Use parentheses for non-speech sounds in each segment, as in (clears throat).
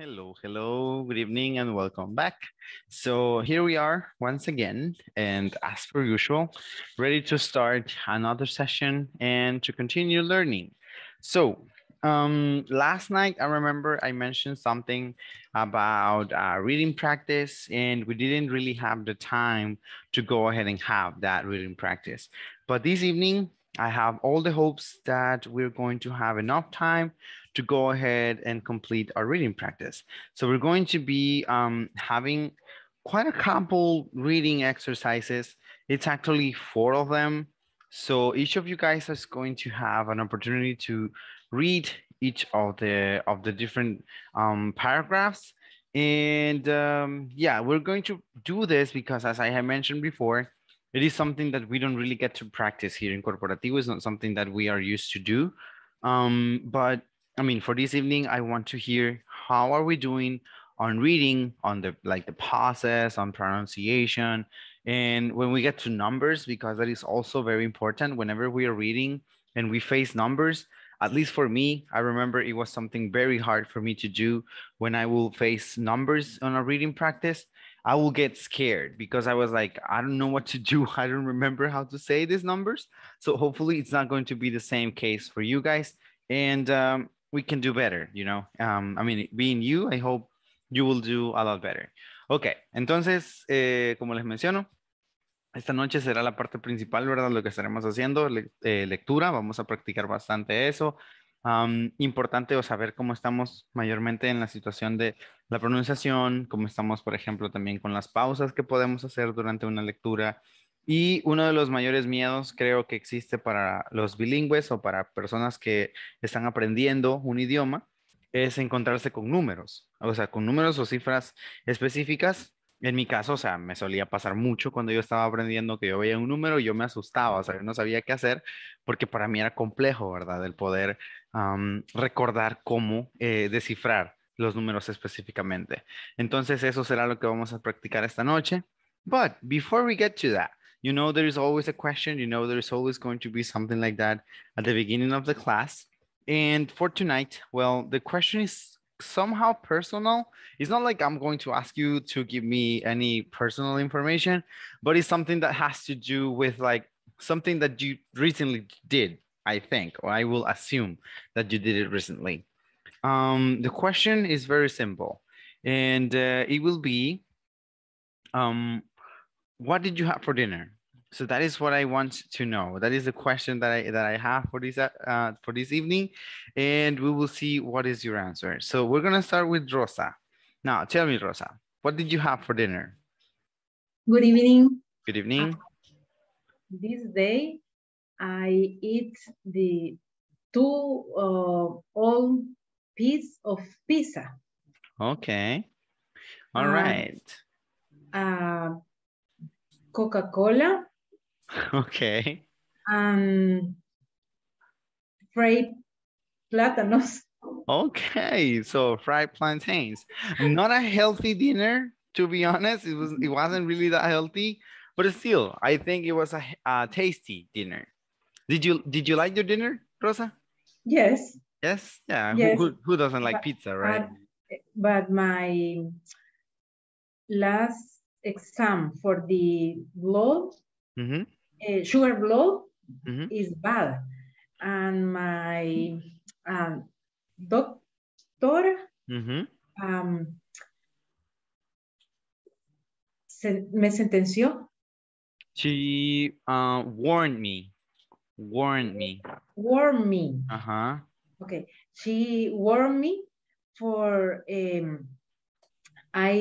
Hello, hello, good evening, and welcome back. So, here we are once again, and as per usual, ready to start another session and to continue learning. So, um, last night, I remember I mentioned something about uh, reading practice, and we didn't really have the time to go ahead and have that reading practice. But this evening, I have all the hopes that we're going to have enough time to go ahead and complete our reading practice. So we're going to be um, having quite a couple reading exercises. It's actually four of them. So each of you guys is going to have an opportunity to read each of the of the different um, paragraphs. And um, yeah, we're going to do this because as I have mentioned before, it is something that we don't really get to practice here in Corporativo. It's not something that we are used to do. Um, but I mean, for this evening, I want to hear how are we doing on reading, on the like the process, on pronunciation, and when we get to numbers, because that is also very important. Whenever we are reading and we face numbers, at least for me, I remember it was something very hard for me to do when I will face numbers on a reading practice. I will get scared because I was like, I don't know what to do. (laughs) I don't remember how to say these numbers. So hopefully it's not going to be the same case for you guys. And um, we can do better, you know. Um, I mean, being you, I hope you will do a lot better. Ok, entonces, eh, como les menciono, esta noche será la parte principal, ¿verdad? Lo que estaremos haciendo, eh, lectura, vamos a practicar bastante eso. Um, importante o saber cómo estamos mayormente en la situación de la pronunciación, cómo estamos, por ejemplo, también con las pausas que podemos hacer durante una lectura, y uno de los mayores miedos creo que existe para los bilingües o para personas que están aprendiendo un idioma es encontrarse con números, o sea, con números o cifras específicas. En mi caso, o sea, me solía pasar mucho cuando yo estaba aprendiendo que yo veía un número y yo me asustaba, o sea, no sabía qué hacer porque para mí era complejo, ¿verdad? El poder recordar cómo eh, descifrar los números específicamente. Entonces, eso será lo que vamos a practicar esta noche. But before we get to that, you know there is always a question you know there is always going to be something like that at the beginning of the class and for tonight well the question is somehow personal it's not like i'm going to ask you to give me any personal information but it's something that has to do with like something that you recently did i think or i will assume that you did it recently um, the question is very simple and uh, it will be um, what did you have for dinner? So that is what I want to know. That is the question that I that I have for this uh, for this evening, and we will see what is your answer. So we're gonna start with Rosa. Now tell me, Rosa, what did you have for dinner? Good evening. Good evening. Uh, this day, I eat the two uh, all piece of pizza. Okay. Uh, all right. Uh, Coca-Cola. (laughs) Okay. Um, fried plátanos. Okay, so fried plantains. Not a healthy dinner, to be honest. It was it wasn't really that healthy, but still, I think it was a, a tasty dinner. Did you did you like your dinner, Rosa? Yes. Yes. Yeah. Yes. Who, who, who doesn't like but, pizza, right? But, but my last exam for the blood, mm -hmm. uh, sugar blood mm -hmm. is bad. And my um, doctor mm -hmm. um, me sentenció. She uh, warned me. Warned me. Warned me. Uh-huh. Okay. She warned me for um, I...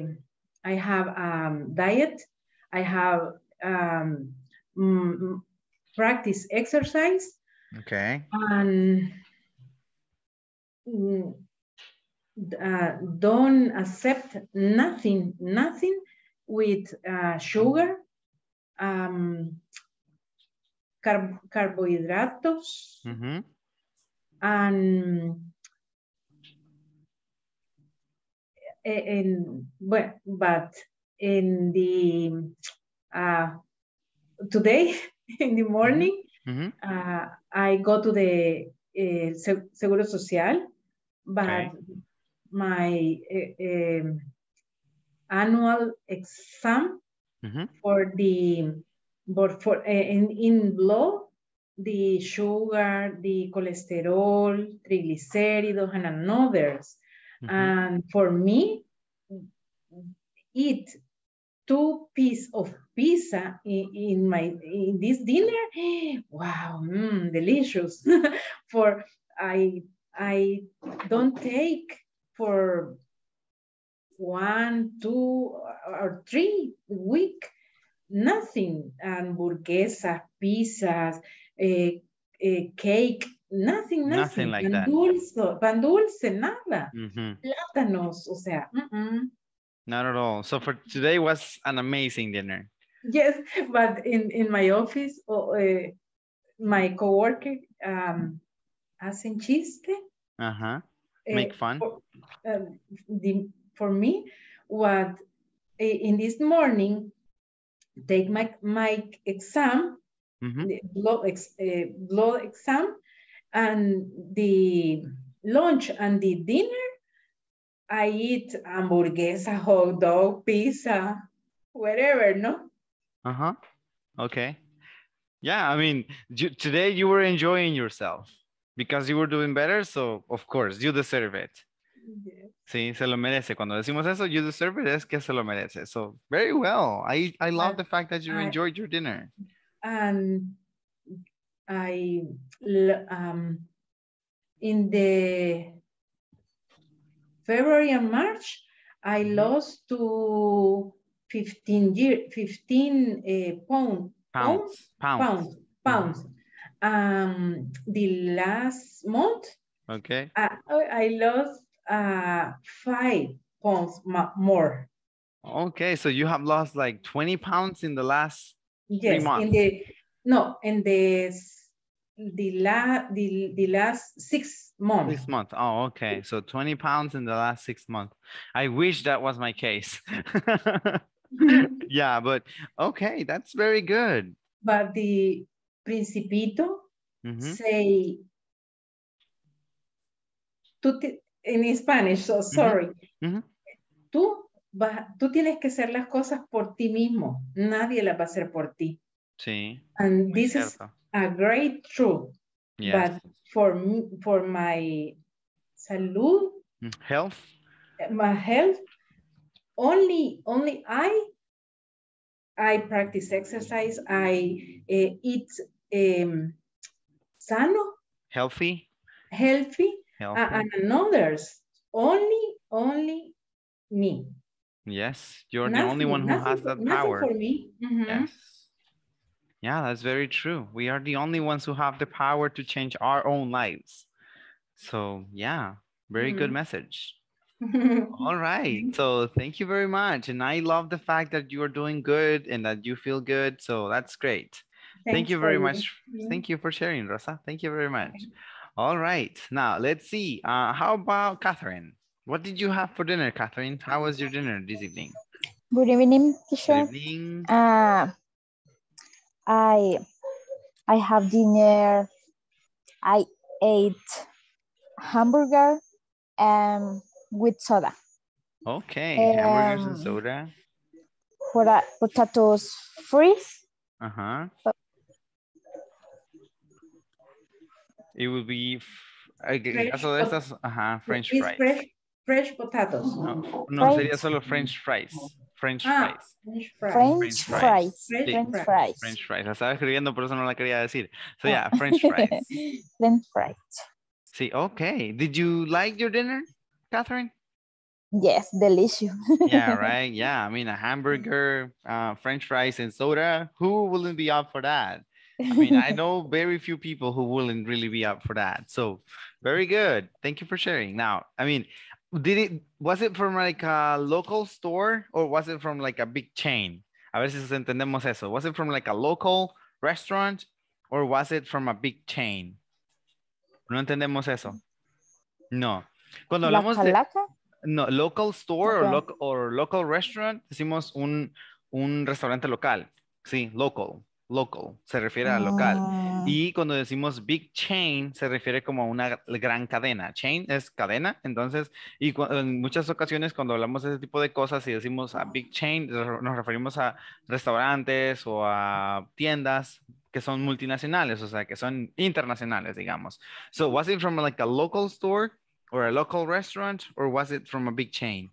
Um, I have um, diet, I have um, mm, practice exercise. Okay. And mm, uh, don't accept nothing, nothing with uh, sugar, um, carb carbohydrates, mm -hmm. and in eh, well, but in the uh, today (laughs) in the mm-hmm. morning, mm-hmm. uh, I go to the uh, Seguro Social, but okay. my um, annual exam mm-hmm. for the but for in, in law the sugar, the cholesterol, triglycerides, and others. Mm-hmm. And for me, eat two piece of pizza in, in my in this dinner, (gasps) wow, mm, delicious. (laughs) for I I don't take for one, two, or three week nothing. Hamburguesas, pizzas, uh, uh, cake, Nothing, nothing. nothing like pan that. Dulce, pan dulce, nada. Mm -hmm. Plátanos, o sea. Mm -mm. Not at all. So for today was an amazing dinner. Yes, but in, in my office, oh, uh, my coworker um, hacen chiste. Uh-huh. Eh, Make uh, fun. For, um, the, for me, what eh, in this morning, take my, my exam, mm -hmm. blood, ex, uh, blood exam, and the lunch and the dinner, I eat hamburguesa, hot dog, pizza, whatever, no? Uh-huh. Okay. Yeah, I mean, today you were enjoying yourself because you were doing better, so of course, you deserve it. Yes. Sí, se lo merece. Cuando decimos eso, you deserve it, es que se lo merece. So, very well. I, I love uh, the fact that you enjoyed your dinner. And I um, in the February and March, I mm-hmm. lost to 15 year, 15 uh, pound, pounds, pounds, pounds, pounds. Mm-hmm. Um, the last month, okay, I, I lost uh, five pounds more. Okay, so you have lost like 20 pounds in the last yes, three months. In the, no, en the the last six months. Six months. Oh, okay. So 20 pounds in the last six months. I wish that was my case. (laughs) yeah, but okay, that's very good. But the Principito mm-hmm. say in Spanish, so mm-hmm. sorry. Mm-hmm. Tú tú tienes que hacer las cosas por ti mismo. Nadie las va a hacer por ti. Sí. And this is a great truth. Yes. But for me, for my salud, mm, health, my health, only only I I practice exercise. I uh, eat um, sano, healthy, healthy, healthy. Uh, and others. Only, only me. Yes, you're nothing, the only one who nothing, has that power. For me. Mm -hmm. Yes. Yeah, that's very true. We are the only ones who have the power to change our own lives. So, yeah, very mm-hmm. good message. (laughs) All right. Mm-hmm. So, thank you very much. And I love the fact that you are doing good and that you feel good. So, that's great. Thanks thank you very much. You. Mm-hmm. Thank you for sharing, Rosa. Thank you very much. All right. Now, let's see. Uh, how about Catherine? What did you have for dinner, Catherine? How was your dinner this evening? Good evening, teacher. Good evening. Uh, I I have dinner. I ate hamburger and with soda. Okay, um, hamburgers and um, soda. Pota potatoes fries. Uh-huh. It would be, so. guess, solo uh huh french fries. Fresh, fresh potatoes. No, no, sería solo french fries. Ah, French fries. French fries. French fries. French fries. La estaba escribiendo, por eso no la quería decir. So yeah, (laughs) French fries. (laughs) French fries. Sí, okay. Did you like your dinner, Catherine? Yes, delicious. (laughs) yeah, right. Yeah, I mean a hamburger, uh, French fries, and soda. Who wouldn't be up for that? I mean, I know very few people who wouldn't really be up for that. So, very good. Thank you for sharing. Now, I mean, did it was it from like a local store or was it from like a big chain? A ver si entendemos eso. Was it from like a local restaurant or was it from a big chain? No entendemos eso. No. Cuando hablamos de no, local store okay. or, lo, or, local restaurant, decimos un, un restaurante local. Sí, local. local, se refiere a local. Ah. Y cuando decimos big chain, se refiere como a una gran cadena. Chain es cadena, entonces, y en muchas ocasiones cuando hablamos de ese tipo de cosas y decimos a big chain, nos referimos a restaurantes o a tiendas que son multinacionales, o sea, que son internacionales, digamos. So, was it from like a local store or a local restaurant or was it from a big chain?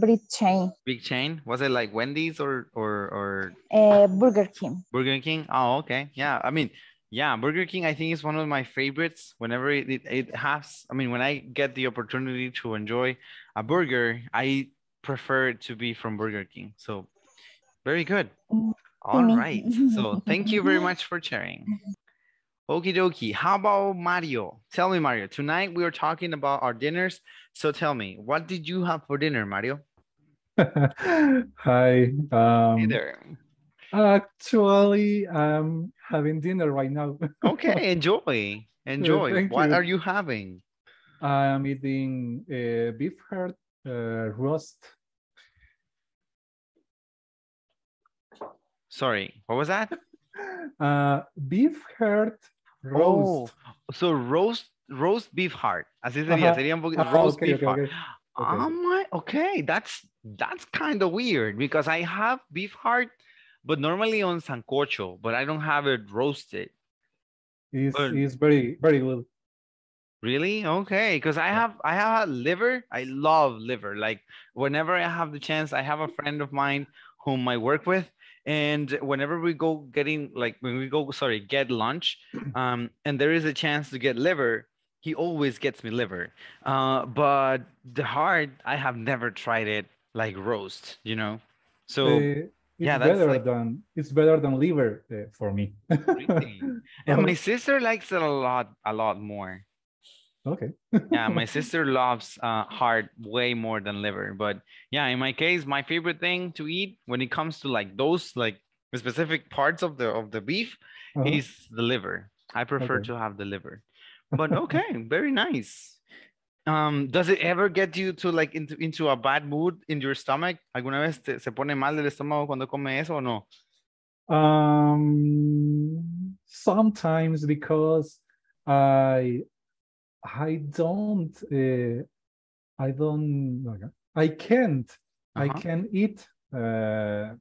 big chain. Big chain? Was it like Wendy's or or or? Uh, Burger King. Burger King. Oh, okay. Yeah, I mean, yeah, Burger King. I think is one of my favorites. Whenever it, it, it has, I mean, when I get the opportunity to enjoy a burger, I prefer it to be from Burger King. So, very good. Mm, All right. So, thank you very (laughs) much for sharing. Okie dokie. How about Mario? Tell me, Mario. Tonight we are talking about our dinners. So tell me, what did you have for dinner, Mario? (laughs) Hi. Um, hey there. Actually, I'm having dinner right now. (laughs) okay, enjoy. Enjoy. what you. are you having? I'm eating uh, beef heart uh, roast. Sorry, what was that? (laughs) Uh, beef heart Oh, roast. Oh, so roast, roast beef heart. Así sería, uh -huh. sería un poquito, uh -huh. roast okay, beef okay, heart. Okay. Okay. Ah, okay, that's that's kind of weird because I have beef heart, but normally on sancocho, but I don't have it roasted. It's, but, it's very very good. Really? Okay, because I have I have a liver. I love liver. Like whenever I have the chance, I have a friend of mine whom I work with and whenever we go getting like when we go sorry get lunch (clears throat) um, and there is a chance to get liver he always gets me liver uh, but the heart i have never tried it like roast you know so uh, yeah that's better like, than it's better than liver uh, for me (laughs) and my sister likes it a lot a lot more Okay. yeah, my (laughs) sister loves uh, heart way more than liver. But yeah, in my case, my favorite thing to eat when it comes to like those like specific parts of the of the beef uh-huh. is the liver. I prefer okay. to have the liver. (laughs) But okay, very nice. Um, does it ever get you to like into, into a bad mood in your stomach? ¿Alguna vez te, se pone mal del estómago cuando come eso o no? Um, sometimes because I I don't, uh, I don't, I can't, uh-huh. I can eat uh, uh,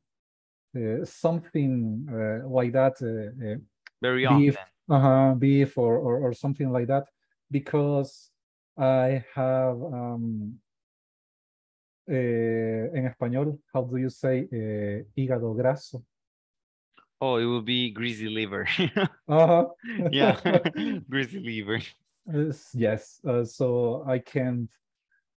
something uh, like that. Uh, Very often. beef, Uh-huh, beef or, or, or, something like that because I have, um, Spanish. español, how do you say hígado graso? Oh, it will be greasy liver. (laughs) uh-huh. yeah, (laughs) (laughs) greasy liver. yes. Uh, so I can't.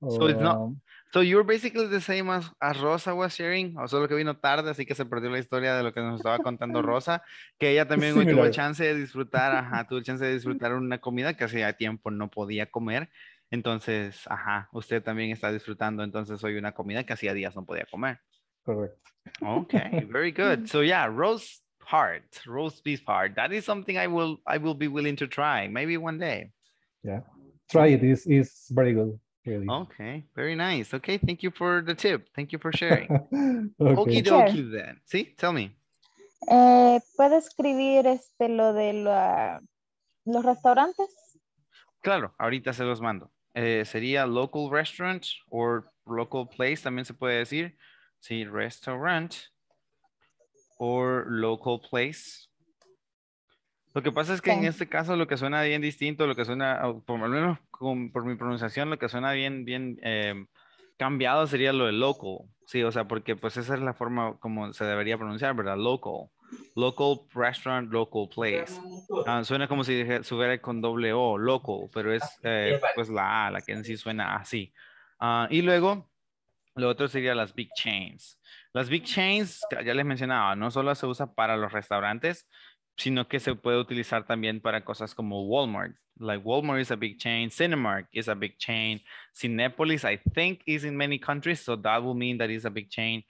so it's not. Um, so you're basically the same as, as Rosa was sharing, o solo que vino tarde, así que se perdió la historia de lo que nos estaba contando (laughs) Rosa, que ella también tuvo chance de disfrutar, ajá, tuvo chance de (laughs) disfrutar una comida que hacía tiempo no podía comer. Entonces, ajá, usted también está disfrutando entonces hoy una comida que hacía días no podía comer. Correcto. Okay, very good. (laughs) So yeah, roast heart, roast beef heart. That is something I will I will be willing to try maybe one day yeah try it is is very good really okay very nice okay thank you for the tip thank you for sharing (laughs) okay. dokie then sí tell me eh, puedo escribir este lo de los restaurantes claro ahorita se los mando eh, sería local restaurant or local place también se puede decir sí restaurant or local place lo que pasa es que en este caso lo que suena bien distinto, lo que suena, por lo menos por mi pronunciación, lo que suena bien, bien em, cambiado sería lo de local. Sí, o sea, porque pues esa es la forma como se debería pronunciar, ¿verdad? Local. Local restaurant, local place. Ah, suena como si subiera con doble O, local, pero es ah, eh, pues la A, la que en sí suena así. Ah, y luego, lo otro sería las big chains. Las big chains, ya les mencionaba, no solo se usa para los restaurantes, sino que se puede utilizar también para cosas como Walmart. Like Walmart is a big chain, Cinemark is a big chain, Cinepolis I think is in many countries, so that will mean that is a big chain.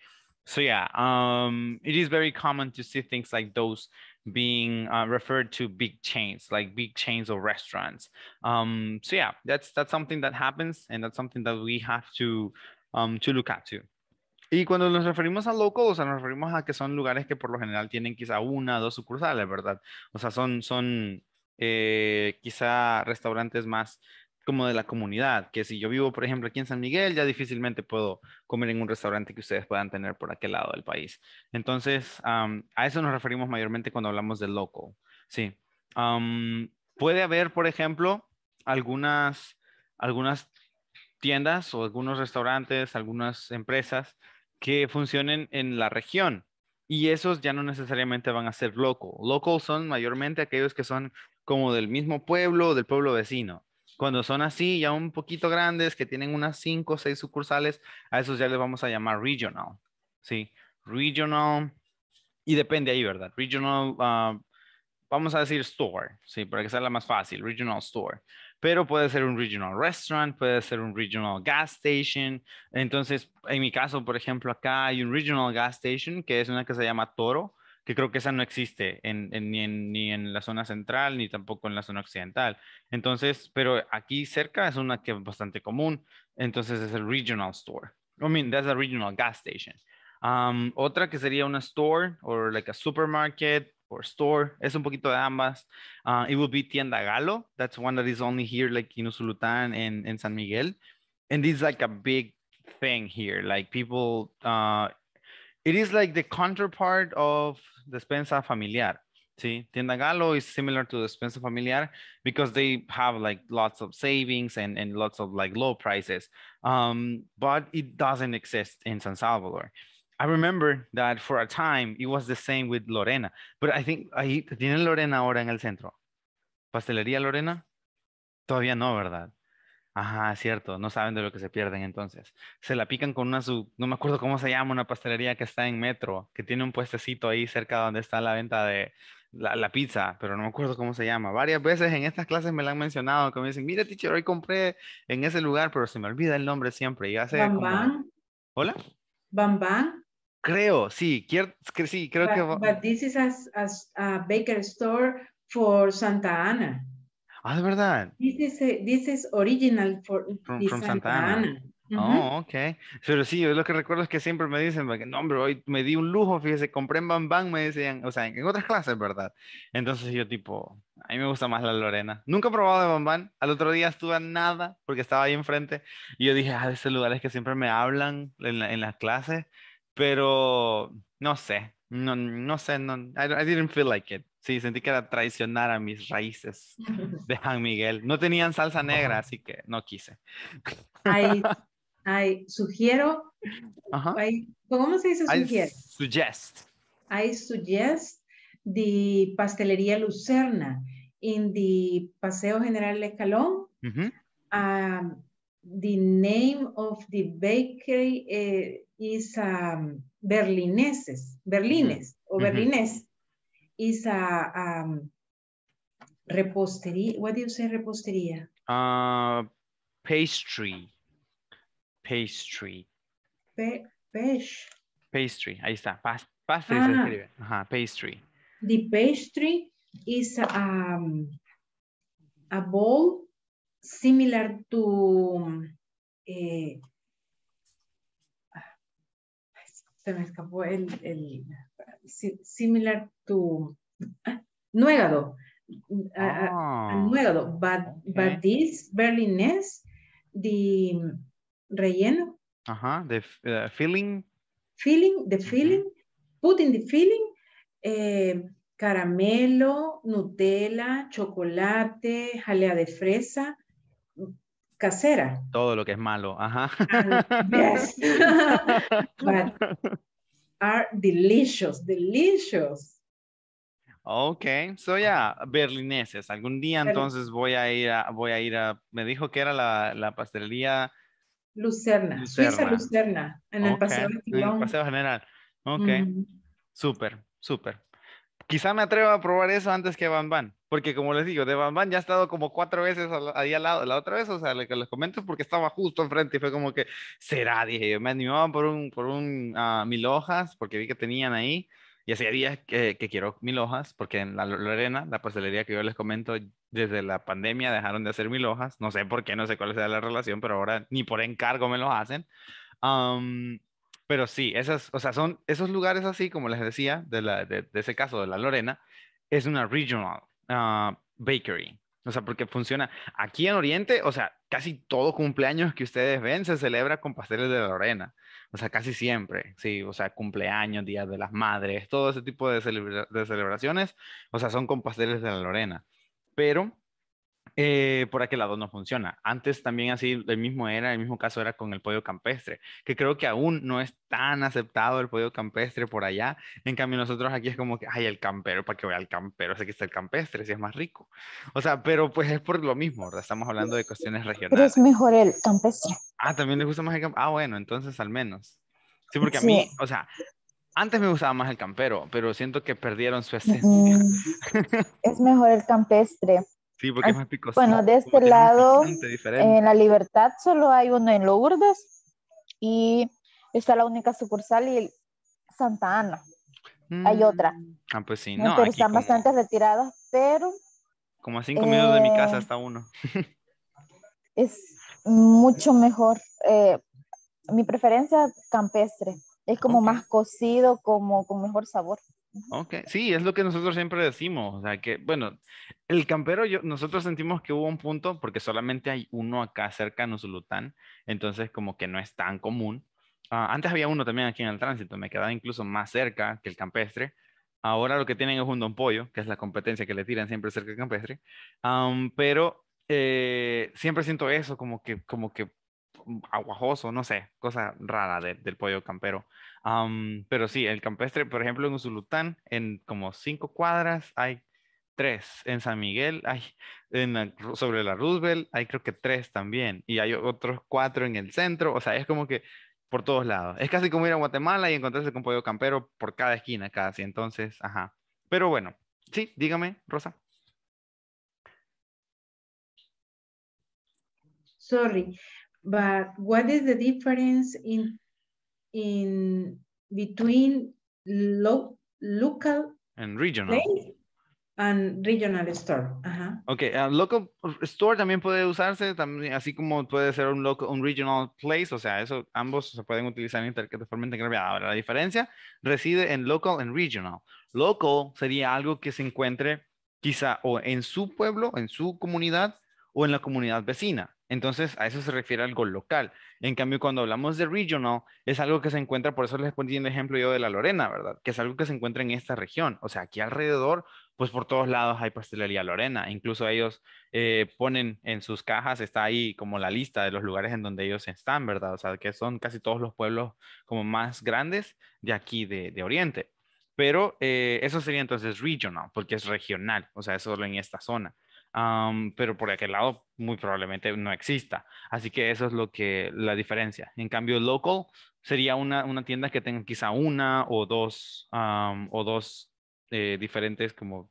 So yeah, um, it is very common to see things like those being uh, referred to big chains, like big chains of restaurants. Um, so yeah, that's that's something that happens, and that's something that we have to um, to look at too. Y cuando nos referimos a local, o sea, nos referimos a que son lugares que por lo general tienen quizá una, o dos sucursales, ¿verdad? O sea, son, son eh, quizá restaurantes más como de la comunidad, que si yo vivo, por ejemplo, aquí en San Miguel, ya difícilmente puedo comer en un restaurante que ustedes puedan tener por aquel lado del país. Entonces, a eso nos referimos mayormente cuando hablamos de local, sí. puede haber, por ejemplo, algunas, algunas tiendas o algunos restaurantes, algunas empresas que funcionen en la región. Y esos ya no necesariamente van a ser local. Local son mayormente aquellos que son como del mismo pueblo o del pueblo vecino. Cuando son así, ya un poquito grandes, que tienen unas cinco o seis sucursales, a esos ya les vamos a llamar regional. Sí, regional. Y depende ahí, ¿verdad? Regional, ah, vamos a decir store, sí, para que sea la más fácil, regional store pero puede ser un regional restaurant, puede ser un regional gas station. Entonces, en mi caso, por ejemplo, acá hay un regional gas station que es una que se llama Toro, que creo que esa no existe ni, en, la zona central ni tampoco en la zona occidental. Entonces, pero aquí cerca es una que es bastante común. Entonces es el regional store. I mean, that's a regional gas station. otra que sería una store o like a supermarket or store. Es un poquito de ambas. Uh, it will be Tienda Galo. That's one that is only here, like, in Usulután Sulután and, in San Miguel. And it's like a big thing here. Like people, uh, it is like the counterpart of Despensa Familiar. See, Tienda Galo is similar to Despensa Familiar because they have like lots of savings and, and lots of like low prices. Um, but it doesn't exist in San Salvador. I remember that for a time it was the same with Lorena, but I think ahí tienen Lorena ahora en el centro. ¿Pastelería Lorena? Todavía no, ¿verdad? Ajá, cierto, no saben de lo que se pierden entonces. Se la pican con una, sub, no me acuerdo cómo se llama, una pastelería que está en Metro, que tiene un puestecito ahí cerca donde está la venta de la, pizza, pero no me acuerdo cómo se llama. Varias veces en estas clases me la han mencionado, que me dicen, mira, teacher, hoy compré en ese lugar, pero se me olvida el nombre siempre. ¿Hola? ¿Bam, bam? Creo, sí, quiero, sí, creo que... But this is as, a baker store for Santa Ana. Ah, de verdad. This is, original for Santa, Ana. Ana. Oh, ok. Pero sí, lo que recuerdo es que siempre me dicen, no, hombre, hoy me di un lujo, fíjese, compré en Bam Bam, me decían, o sea, en, otras clases, ¿verdad? Entonces yo tipo, a mí me gusta más la Lorena. Nunca he probado de Bam Bam, al otro día estuve a nada porque estaba ahí enfrente y yo dije, ah, de esos lugares que siempre me hablan en, en las clases pero no sé, no, sé, no, I, didn't feel like it. Sí, sentí que era traicionar a mis raíces (laughs) de San Miguel. No tenían salsa negra, así que no quise. I, (laughs) sugiero, ¿cómo se dice sugiero? suggest. I suggest the pastelería Lucerna in the Paseo General Escalón. the name of the bakery eh, is um, Berlineses, Berlines, mm -hmm. or mm-hmm. Berlines. Mm -hmm. Is a um, repostería, what do you say repostería? Uh, pastry, pastry. Pe pesh. Pastry, ahí está, ah. se escribe, pastry. The pastry is um, a bowl similar to, eh, se me escapó el, similar to (laughs) nuegado, ah, Nuevado. but, but this Berlinese, the relleno. Ajá, the eh, feeling. Feeling, the feeling, put in the feeling, eh, caramelo, Nutella, chocolate, jalea de fresa, casera. Todo lo que es malo, ajá. Ah, yes. (laughs) But are delicious, delicious. Ok, So, yeah, berlineses. Algún día entonces voy a ir a, voy a ir a, me dijo que era la, la pastelería. Lucerna, Suiza Lucerna, en el Paseo En Paseo General, ok, súper, súper. Quizá me atrevo a probar eso antes que Van Van porque como les digo, de Van, ya ha estado como cuatro veces ahí al lado, la otra vez, o sea, lo que les comento porque estaba justo enfrente y fue como que, será, dije yo, me animaban por un, por un ah, mil hojas, porque vi que tenían ahí, y hacía días que, quiero mil hojas, porque en la Lorena, la pastelería que yo les comento, desde la pandemia dejaron de hacer mil hojas, no sé por qué, no sé cuál sea la relación, pero ahora ni por encargo me los hacen. pero sí, esas, o sea, son esos lugares así, como les decía, de, la, de ese caso de la Lorena, es una regional. Ah, bakery. O sea, porque funciona aquí en Oriente, o sea, casi todo cumpleaños que ustedes ven se celebra con pasteles de la Lorena. O sea, casi siempre, sí, o sea, cumpleaños, días de las madres, todo ese tipo de celebraciones, o sea, son con pasteles de la Lorena. Pero eh, por aquel lado no funciona. Antes también así, el mismo era, el mismo caso era con el pollo campestre, que creo que aún no es tan aceptado el pollo campestre por allá. En cambio, nosotros aquí es como que, ay, el campero, ¿para que voy al campero? sé que está el campestre, si es más rico. O sea, pero pues es por lo mismo, Estamos hablando de cuestiones regionales. es mejor el campestre. Ah, también le gusta más el Ah, bueno, entonces al menos. Sí, porque a mí, o sea, antes me gustaba más el campero, pero siento que perdieron su esencia. es mejor el campestre. Sí, porque es más picoso. Bueno, de este lado, en La Libertad solo hay uno en Lourdes y está la única sucursal y Santa Ana. Hay otra. Mm. Ah, pues sí, eh, no. están bastante retiradas, pero. Como a cinco minutos de mi casa eh, está uno. (laughs) es mucho mejor. Eh, mi preferencia campestre. Es como más cocido, como con mejor sabor. Ok, sí, es lo que nosotros siempre decimos, o sea que, bueno, el campero, nosotros sentimos que hubo un punto, porque solamente hay uno acá cerca en tan, entonces como que no es tan común. Ah, antes había uno también aquí en el tránsito, me quedaba incluso más cerca que el campestre. Ahora lo que tienen es un don pollo, que es la competencia que le tiran siempre cerca del campestre. pero eh, siempre siento eso, como que, como que aguajoso, no sé, cosa rara del pollo campero. pero sí, el campestre, por ejemplo, en Usulután, en como cinco cuadras hay tres. En San Miguel hay, sobre la Roosevelt hay creo que tres también. Y hay otros cuatro en el centro. O sea, es como que por todos lados. Es casi como ir a Guatemala y encontrarse con pollo campero por cada esquina casi. Entonces, ajá. Pero bueno, sí, dígame, Rosa. Sorry but what is the difference in in between local and regional and regional store. Uh Okay, local store también puede usarse, también, así como puede ser un, local, un regional place, o sea, eso ambos se pueden utilizar de forma integrada. Ahora, la diferencia reside en local and regional. Local sería algo que se encuentre quizá o en su pueblo, en su comunidad o en la comunidad vecina. Entonces, a eso se refiere algo local. En cambio, cuando hablamos de regional, es algo que se encuentra, por eso les ponía el ejemplo yo de la Lorena, ¿verdad? Que es algo que se encuentra en esta región. O sea, aquí alrededor, pues por todos lados hay pastelería Lorena. Incluso ellos eh, ponen en sus cajas, está ahí como la lista de los lugares en donde ellos están, ¿verdad? O sea, que son casi todos los pueblos como más grandes de aquí de, Oriente. Pero eh, eso sería entonces regional, porque es regional, o sea, es solo en esta zona pero por aquel lado muy probablemente no exista. Así que eso es lo que la diferencia. En cambio, local sería una, una tienda que tenga quizá una o dos, o dos eh, diferentes como,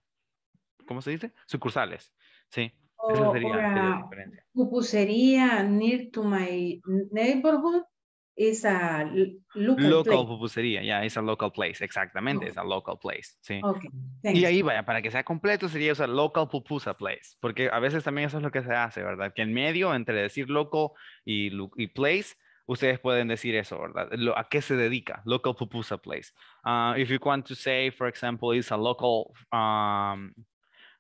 ¿cómo se dice? Sucursales, ¿sí? Esa sería, la, diferencia. near to my neighborhood esa local, local pupusería, ya, es esa local place, exactamente, es esa local place, y ahí vaya, para que sea completo sería usar local pupusa place, porque a veces también eso es lo que se hace, ¿verdad? Que en medio, entre decir local y, place, ustedes pueden decir eso, ¿verdad? ¿A qué se dedica? Local pupusa place. Ah, if you want to say, for example, it's a local um,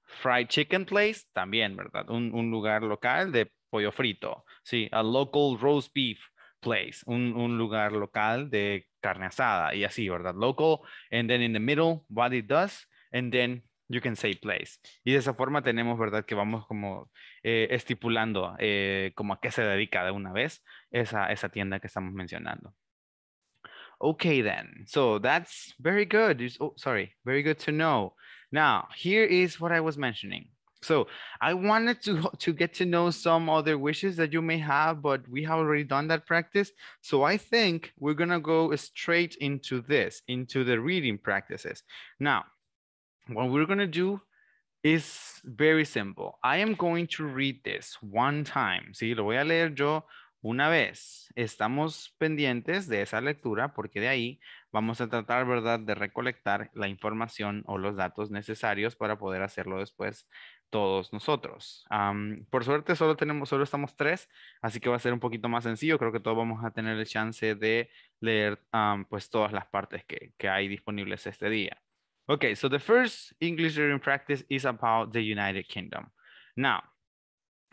fried chicken place, también, ¿verdad? Un, un lugar local de pollo frito, sí, a local roast beef place, un, lugar local de carne asada y así, ¿verdad? Local, and then in the middle, what it does, and then you can say place. Y de esa forma tenemos, ¿verdad? Que vamos como eh, estipulando eh, como a qué se dedica de una vez esa, esa tienda que estamos mencionando. Okay then, so that's very good. Oh, sorry, very good to know. Now, here is what I was mentioning. So I wanted to, (laughs) to get to know some other wishes that you may have, but we have already done that practice. So I think we're gonna go straight into this, into the reading practices. Now, what we're gonna do is very simple. I am going to read this one time. Sí, lo voy a leer yo una vez. Estamos pendientes de esa lectura porque de ahí vamos a tratar, ¿verdad?, de recolectar la información o los datos necesarios para poder hacerlo después todos nosotros. por suerte solo tenemos, solo estamos tres, así que va a ser un poquito más sencillo. Creo que todos vamos a tener el chance de leer pues todas las partes que, hay disponibles este día. ok so the first English reading practice is about the United Kingdom. Now,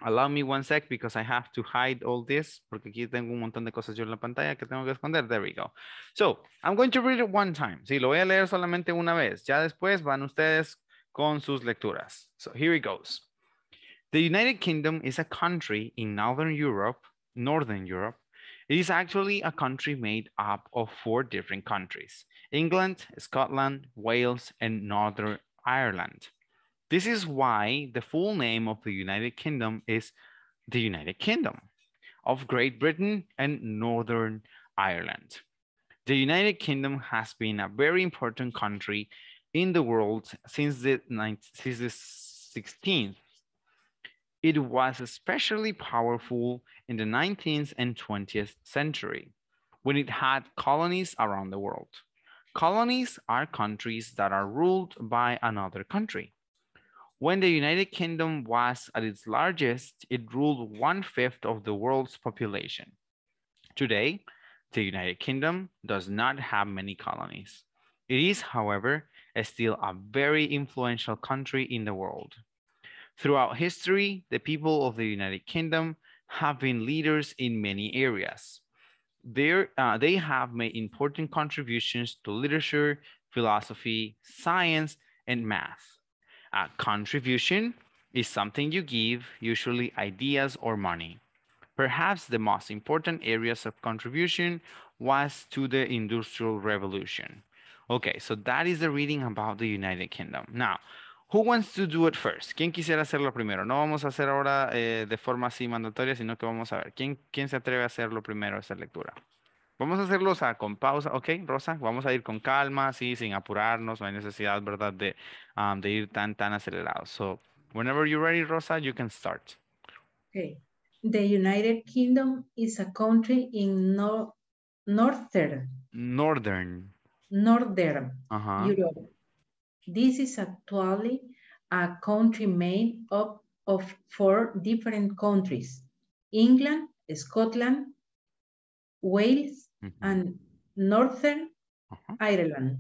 allow me one sec because I have to hide all this porque aquí tengo un montón de cosas yo en la pantalla que tengo que esconder. There we go. So, I'm going to read it one time. Sí, lo voy a leer solamente una vez. Ya después van ustedes con sus lecturas. So here it goes. The United Kingdom is a country in Northern Europe, Northern Europe. It is actually a country made up of four different countries, England, Scotland, Wales, and Northern Ireland. This is why the full name of the United Kingdom is the United Kingdom of Great Britain and Northern Ireland. The United Kingdom has been a very important country in the world since the, 19, since the 16th. It was especially powerful in the 19th and 20th century when it had colonies around the world. Colonies are countries that are ruled by another country. When the United Kingdom was at its largest, it ruled one fifth of the world's population. Today, the United Kingdom does not have many colonies. It is, however, is still a very influential country in the world. Throughout history, the people of the United Kingdom have been leaders in many areas. Uh, they have made important contributions to literature, philosophy, science, and math. A contribution is something you give, usually ideas or money. Perhaps the most important areas of contribution was to the Industrial Revolution. Okay, so that is the reading about the United Kingdom. Now, who wants to do it first? ¿Quién quisiera hacerlo primero? No vamos a hacer ahora eh, de forma así mandatoria, sino que vamos a ver. ¿Quién, ¿Quién se atreve a hacerlo primero esta lectura? Vamos a hacerlo con pausa, ¿ok, Rosa? Vamos a ir con calma, así, sin apurarnos. No hay necesidad, ¿verdad?, de, um, de ir tan, tan acelerado. So, whenever you're ready, Rosa, you can start. Okay. The United Kingdom is a country in no northern. Northern. Northern uh -huh. Europe. This is actually a country made up of four different countries, England, Scotland, Wales, mm -hmm. and Northern uh -huh. Ireland.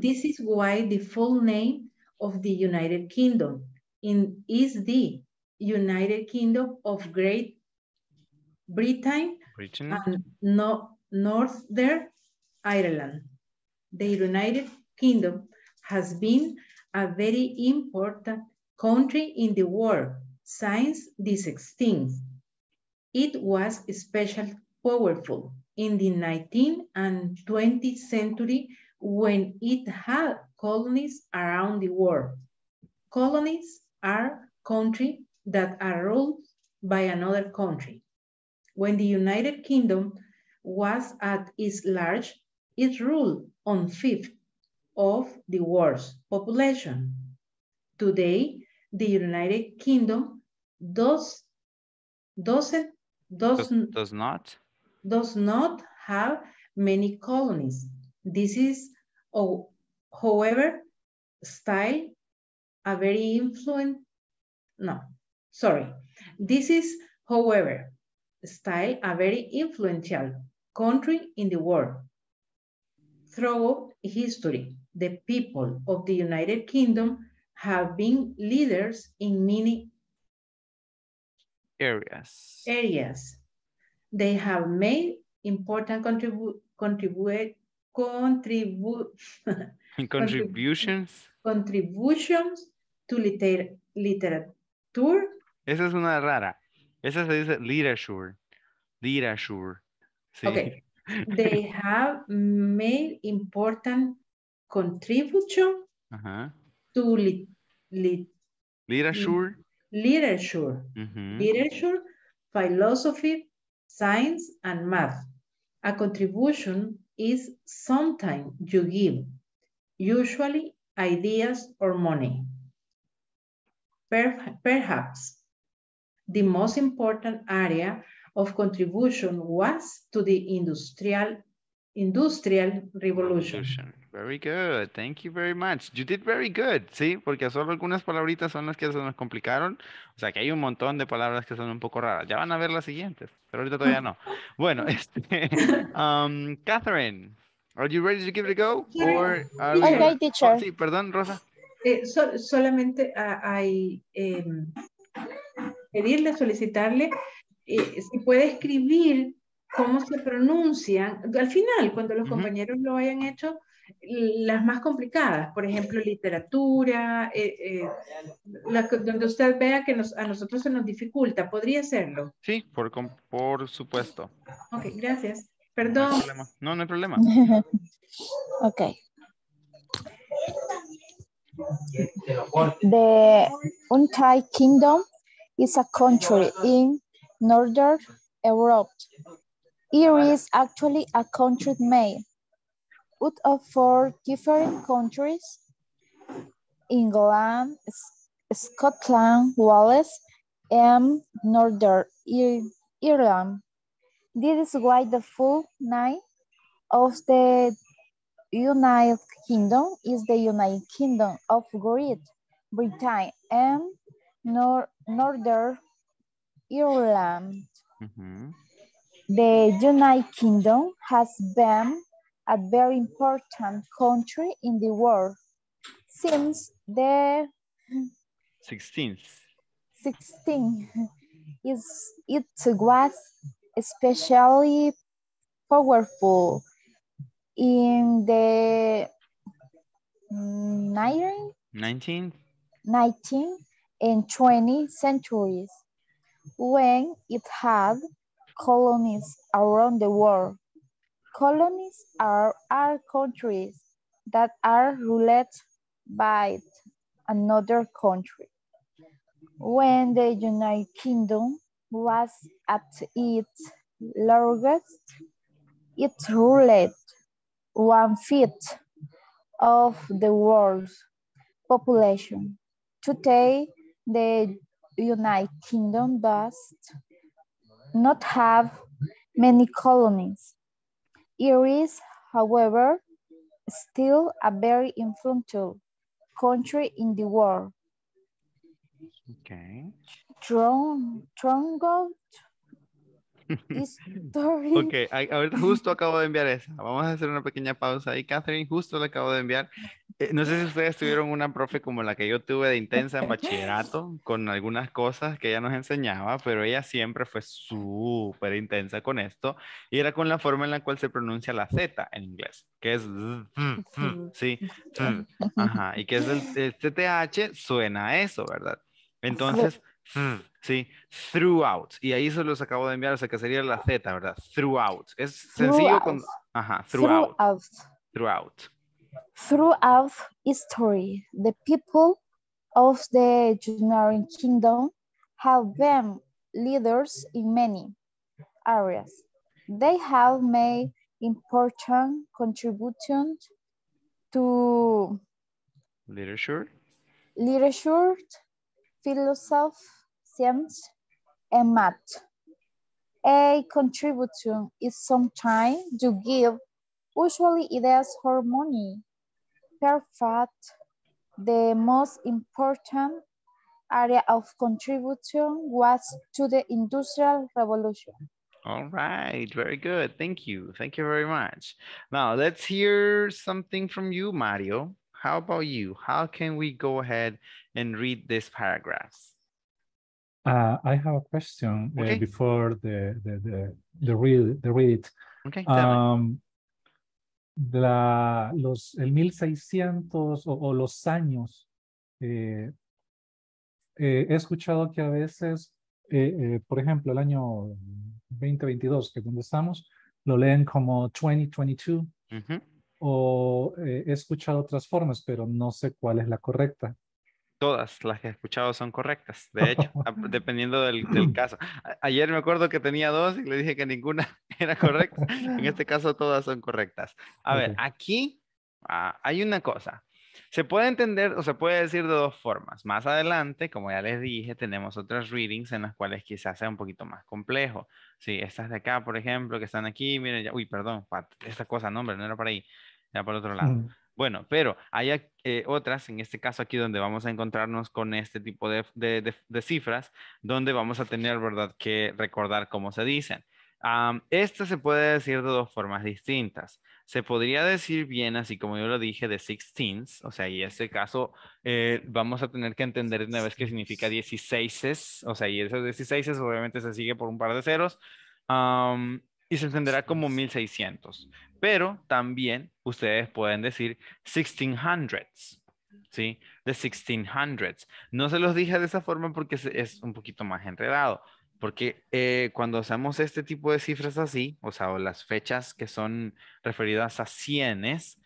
This is why the full name of the United Kingdom in, is the United Kingdom of Great Britain, Britain. and no, Northern Ireland the United Kingdom has been a very important country in the world since the 16th. It was especially powerful in the 19th and 20th century when it had colonies around the world. Colonies are countries that are ruled by another country. When the United Kingdom was at its large, it ruled on fifth of the world's population. Today, the United Kingdom does does does, does not does not have many colonies. This is, oh, however, style a very influent, no, sorry. This is, however, style a very influential country in the world. Throughout history, the people of the United Kingdom have been leaders in many areas. areas. They have made important contribu contribu contribu (laughs) contributions. contributions to liter literature. Esa es una rara. Esa se dice literature. Literature. Sí. Okay they have made important contribution uh -huh. to li li literature, literature, mm -hmm. literature, philosophy, science, and math. A contribution is sometime you give, usually ideas or money. perhaps the most important area of contribution was to the industrial industrial revolution. Very good. Thank you very much. You did very good, ¿sí? Porque solo algunas palabritas son las que se nos complicaron. O sea, que hay un montón de palabras que son un poco raras. Ya van a ver las siguientes, pero ahorita todavía no. (laughs) bueno, este, um, Catherine, are you ready to give it a go? Oh, sí, perdón, Rosa. Eh, solamente ah, hay... Em, pedirle, solicitarle eh, si puede escribir cómo se pronuncian. Al final, cuando los compañeros lo hayan hecho, las más complicadas, por ejemplo, literatura, eh, eh, donde usted vea que a nosotros se nos dificulta, ¿podría hacerlo? Sí, por, por supuesto. Ok, gracias. Perdón. No, no hay problema. (laughs) ok. The Kingdom is a country in Northern Europe. Here is actually a country made out of four different countries, England, Scotland, Wales, and Northern Ireland. This is why the full name of the United Kingdom is the United Kingdom of Great Britain and Nor Northern Ireland. Mm -hmm. The United Kingdom has been a very important country in the world since the 16th. Sixteen is it was especially powerful in the 19th, 19th and 20th centuries when it had colonies around the world. Colonies are, are countries that are ruled by another country. When the United Kingdom was at its largest, it ruled one fifth of the world's population. Today, the United Kingdom does not have many colonies. It is, however, still a very influential country in the world. Okay. Tron, (laughs) Ok, a, ahorita justo acabo de enviar esa. Vamos a hacer una pequeña pausa ahí. Catherine, justo le acabo de enviar. Eh, no sé si ustedes tuvieron una profe como la que yo tuve de intensa en bachillerato, con algunas cosas que ella nos enseñaba, pero ella siempre fue súper intensa con esto. Y era con la forma en la cual se pronuncia la Z en inglés, que es... (laughs) Sí. Ajá. Y que es el, el TTH, suena a eso, ¿verdad? Entonces... Mm. ¿sí? Throughout. Y ahí se los acabo de enviar, o sea que sería la Z, ¿verdad? Throughout. Es sencillo con... Ajá, throughout. throughout. Throughout. Throughout history, the people of the United Kingdom have been leaders in many areas. They have made important contributions to literature, literature, philosophy, and math. A contribution is sometimes to give, usually it is for money. Per the most important area of contribution was to the Industrial Revolution. All right, very good. Thank you. Thank you very much. Now let's hear something from you, Mario. How about you? How can we go ahead and read these paragraphs? Ah, I have a question uh, before the the the, read the read. Okay, um, los el 1600 o, los años eh, eh, he escuchado que a veces, eh, por ejemplo, el año 2022 que es donde estamos lo leen como 2022 o he escuchado otras formas, pero no sé cuál es la correcta todas las que he escuchado son correctas, (laughs) de hecho, dependiendo del, caso. Ayer me acuerdo que tenía dos y le dije que ninguna (laughs) era correcta. En este caso, todas son correctas. A ver, aquí ah, hay una cosa. Se puede entender o se puede decir de dos formas. Más adelante, como ya les dije, tenemos otras readings en las cuales quizás sea un poquito más complejo. Si estas de acá, por ejemplo, que están aquí, miren, ya, uy, perdón, esta cosa, no, hombre, no era para ahí, ya por otro lado. Bueno, pero hay eh, otras, en este caso aquí donde vamos a encontrarnos con este tipo de, cifras, donde vamos a tener, ¿verdad?, que recordar cómo se dicen. Esta esto se puede decir de dos formas distintas. Se podría decir bien, así como yo lo dije, de 16 o sea, y en este caso eh, vamos a tener que entender una vez que significa 16 es o sea, y esos 16 obviamente se sigue por un par de ceros, y se entenderá como 1600. Pero también ustedes pueden decir 1600s, ¿sí? The 1600s. No se los dije de esa forma porque es un poquito más enredado. Porque eh, cuando hacemos este tipo de cifras así, o sea, o las fechas que son referidas a cienes,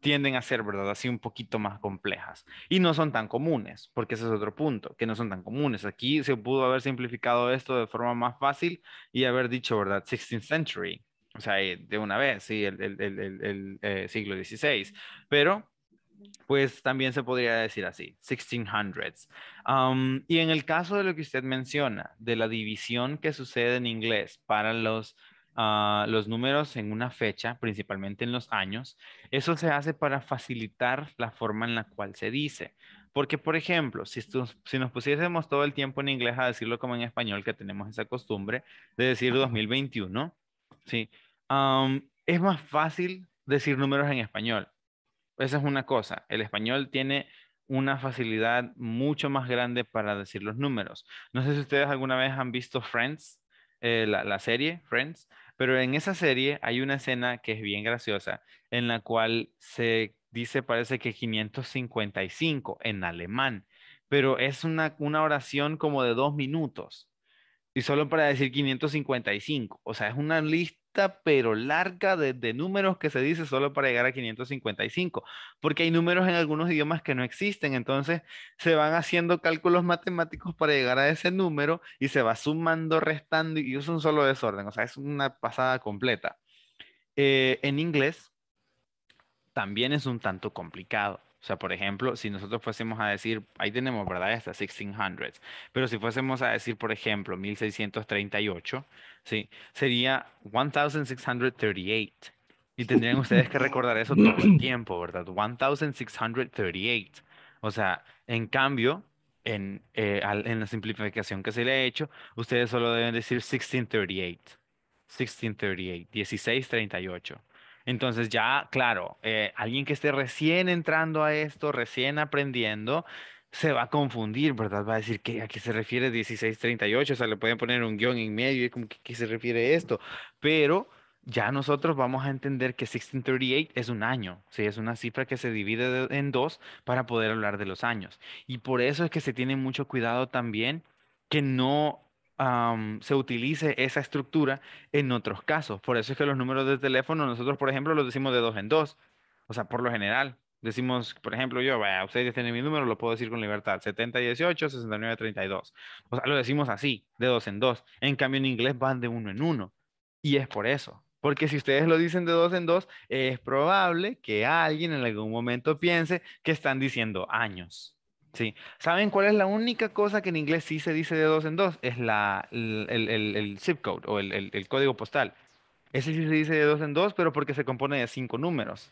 tienden a ser, ¿verdad? Así un poquito más complejas. Y no son tan comunes, porque ese es otro punto, que no son tan comunes. Aquí se pudo haber simplificado esto de forma más fácil y haber dicho, ¿verdad? 16th century, o sea, eh, de una vez, sí, el, eh, siglo XVI, pero pues también se podría decir así, 1600s. y en el caso de lo que usted menciona, de la división que sucede en inglés para los, ah, los números en una fecha, principalmente en los años, eso se hace para facilitar la forma en la cual se dice. Porque, por ejemplo, si, si nos pusiésemos todo el tiempo en inglés a decirlo como en español, que tenemos esa costumbre de decir 2021, Sí. es más fácil decir números en español. Esa es una cosa. El español tiene una facilidad mucho más grande para decir los números. No sé si ustedes alguna vez han visto Friends, eh, la, serie Friends, pero en esa serie hay una escena que es bien graciosa, en la cual se dice, parece que 555 en alemán, pero es una, una oración como de dos minutos y solo para decir 555. O sea, es una lista pero larga de, números que se dice solo para llegar a 555, porque hay números en algunos idiomas que no existen, entonces se van haciendo cálculos matemáticos para llegar a ese número y se va sumando, restando y es un solo desorden, o sea, es una pasada completa. Eh, en inglés también es un tanto complicado. O sea, por ejemplo, si nosotros fuésemos a decir, ahí tenemos, ¿verdad? Estas 1600 Pero si fuésemos a decir, por ejemplo, 1638, ¿sí? Sería 1638. Y tendrían ustedes que (laughs) recordar eso todo el tiempo, ¿verdad? 1638. O sea, en cambio, en, eh, en la simplificación que se le ha hecho, ustedes solo deben decir 1638. 1638, 1638. Entonces ya, claro, eh, alguien que esté recién entrando a esto, recién aprendiendo, se va a confundir, ¿verdad? Va a decir, ¿qué, ¿a qué se refiere 1638? O sea, le pueden poner un guión en medio y como, ¿qué, qué se refiere esto? Pero ya nosotros vamos a entender que 1638 es un año, ¿sí? es una cifra que se divide en dos para poder hablar de los años. Y por eso es que se tiene mucho cuidado también que no se utilice esa estructura en otros casos. Por eso es que los números de teléfono, nosotros, por ejemplo, los decimos de dos en dos. O sea, por lo general, decimos, por ejemplo, yo, ustedes tienen mi número, lo puedo decir con libertad, 7018, 6932. O sea, lo decimos así, de dos en dos. En cambio, en inglés van de uno en uno. Y es por eso. Porque si ustedes lo dicen de dos en dos, es probable que alguien en algún momento piense que están diciendo años. Sí. ¿Saben cuál es la única cosa que en inglés sí se dice de dos en dos? Es la, el, el, zip code o el, el, código postal. Ese sí se dice de dos en dos, pero porque se compone de cinco números.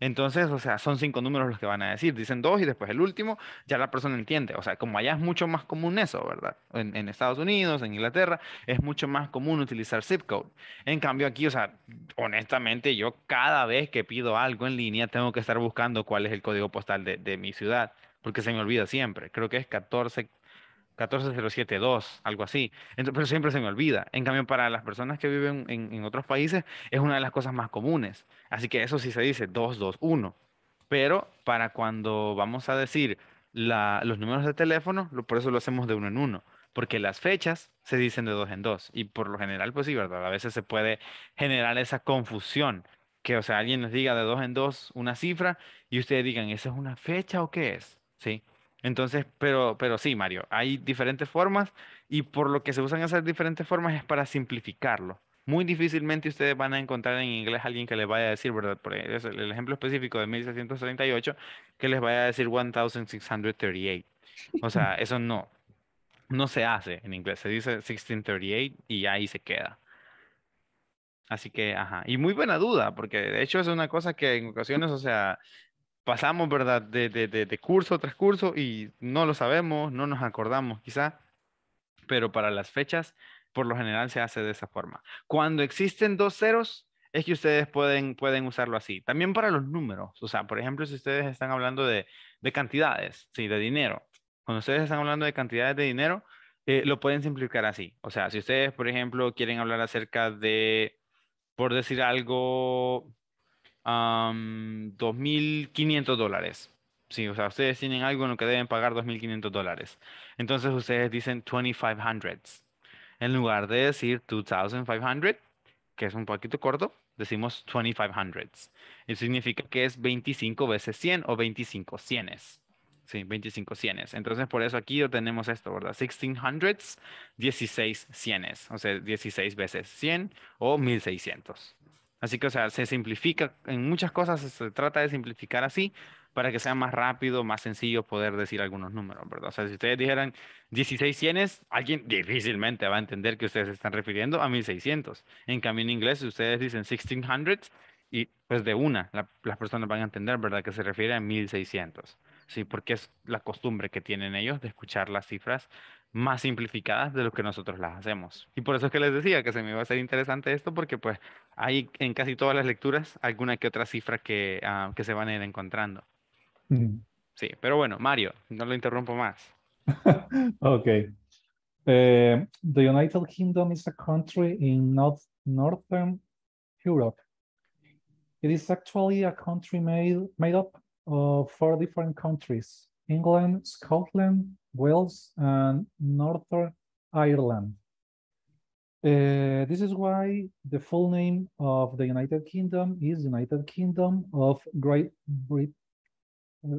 Entonces, o sea, son cinco números los que van a decir. Dicen dos y después el último, ya la persona entiende. O sea, como allá es mucho más común eso, ¿verdad? En, en Estados Unidos, en Inglaterra, es mucho más común utilizar zip code. En cambio, aquí, o sea, honestamente, yo cada vez que pido algo en línea tengo que estar buscando cuál es el código postal de, de mi ciudad porque se me olvida siempre. Creo que es 14, 14072, algo así. Entonces, pero siempre se me olvida. En cambio, para las personas que viven en, otros países, es una de las cosas más comunes. Así que eso sí se dice 221. Pero para cuando vamos a decir los números de teléfono, por eso lo hacemos de uno en uno. Porque las fechas se dicen de dos en dos. Y por lo general, pues sí, ¿verdad? A veces se puede generar esa confusión. Que, o sea, alguien les diga de dos en dos una cifra y ustedes digan, ¿esa es una fecha o qué es? Sí. Entonces, pero, pero sí, Mario, hay diferentes formas y por lo que se usan esas diferentes formas es para simplificarlo. Muy difícilmente ustedes van a encontrar en inglés alguien que les vaya a decir, ¿verdad? Por e-, el ejemplo específico de 1638, que les vaya a decir 1638. O sea, (laughs) eso no, no se hace en inglés. Se dice 1638 y ahí se queda. Así que, ajá. Y muy buena duda, porque de hecho es una cosa que en ocasiones, o sea, pasamos, ¿verdad? De, curso tras curso y no lo sabemos, no nos acordamos quizá, pero para las fechas, por lo general se hace de esa forma. Cuando existen dos ceros, es que ustedes pueden, pueden usarlo así. También para los números, o sea, por ejemplo, si ustedes están hablando de, cantidades, sí, de dinero. Cuando ustedes están hablando de cantidades de dinero, eh, lo pueden simplificar así. O sea, si ustedes, por ejemplo, quieren hablar acerca de, por decir algo, 2.500 dólares. Sí, o sea, ustedes tienen algo en lo que deben pagar 2.500 dólares. Entonces ustedes dicen 2500 En lugar de decir 2,500, que es un poquito corto, decimos 2500. Eso significa que es 25 veces 100 o 25 cienes. Sí, 25 cienes. Entonces, por eso aquí tenemos esto, ¿verdad? $1,600 16 cienes. O sea, 16 veces 100 o 1600. Así que, o sea, se simplifica, en muchas cosas se trata de simplificar así para que sea más rápido, más sencillo poder decir algunos números, ¿verdad? O sea, si ustedes dijeran 1600 alguien difícilmente va a entender que ustedes se están refiriendo a 1600. En cambio, en inglés, si ustedes dicen 1600, y pues de una las personas van a entender, ¿verdad? Que se refiere a 1600. Sí, porque es la costumbre que tienen ellos de escuchar las cifras más simplificadas de lo que nosotros las hacemos. Y por eso es que les decía que se me iba a hacer interesante esto, porque pues hay en casi todas las lecturas alguna que otra cifra que, ah, que se van a ir encontrando. Sí, pero bueno, Mario, no lo interrumpo más. (laughs) ok. Eh, the United Kingdom is a country in North, Northern Europe. It is actually a country made, made up of four different countries, England, Scotland, Wales, and Northern Ireland. Uh, this is why the full name of the United Kingdom is United Kingdom of Great Brit uh,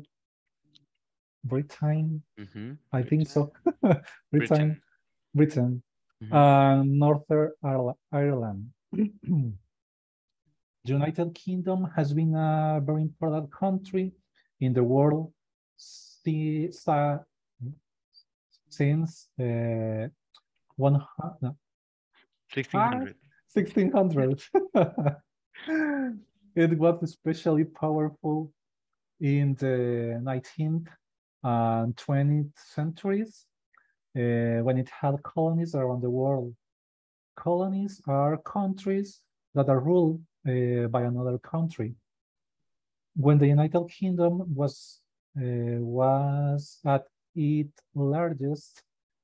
Britain. Mm -hmm. I think so. (laughs) Britain, Britain, Britain. Mm -hmm. uh, Northern Ireland. (clears throat) The United Kingdom has been a very important country in the world since uh, 1600. 1600. 1600. (laughs) it was especially powerful in the 19th and 20th centuries uh, when it had colonies around the world. Colonies are countries that are ruled uh, by another country. When the United Kingdom was, uh, was at its largest,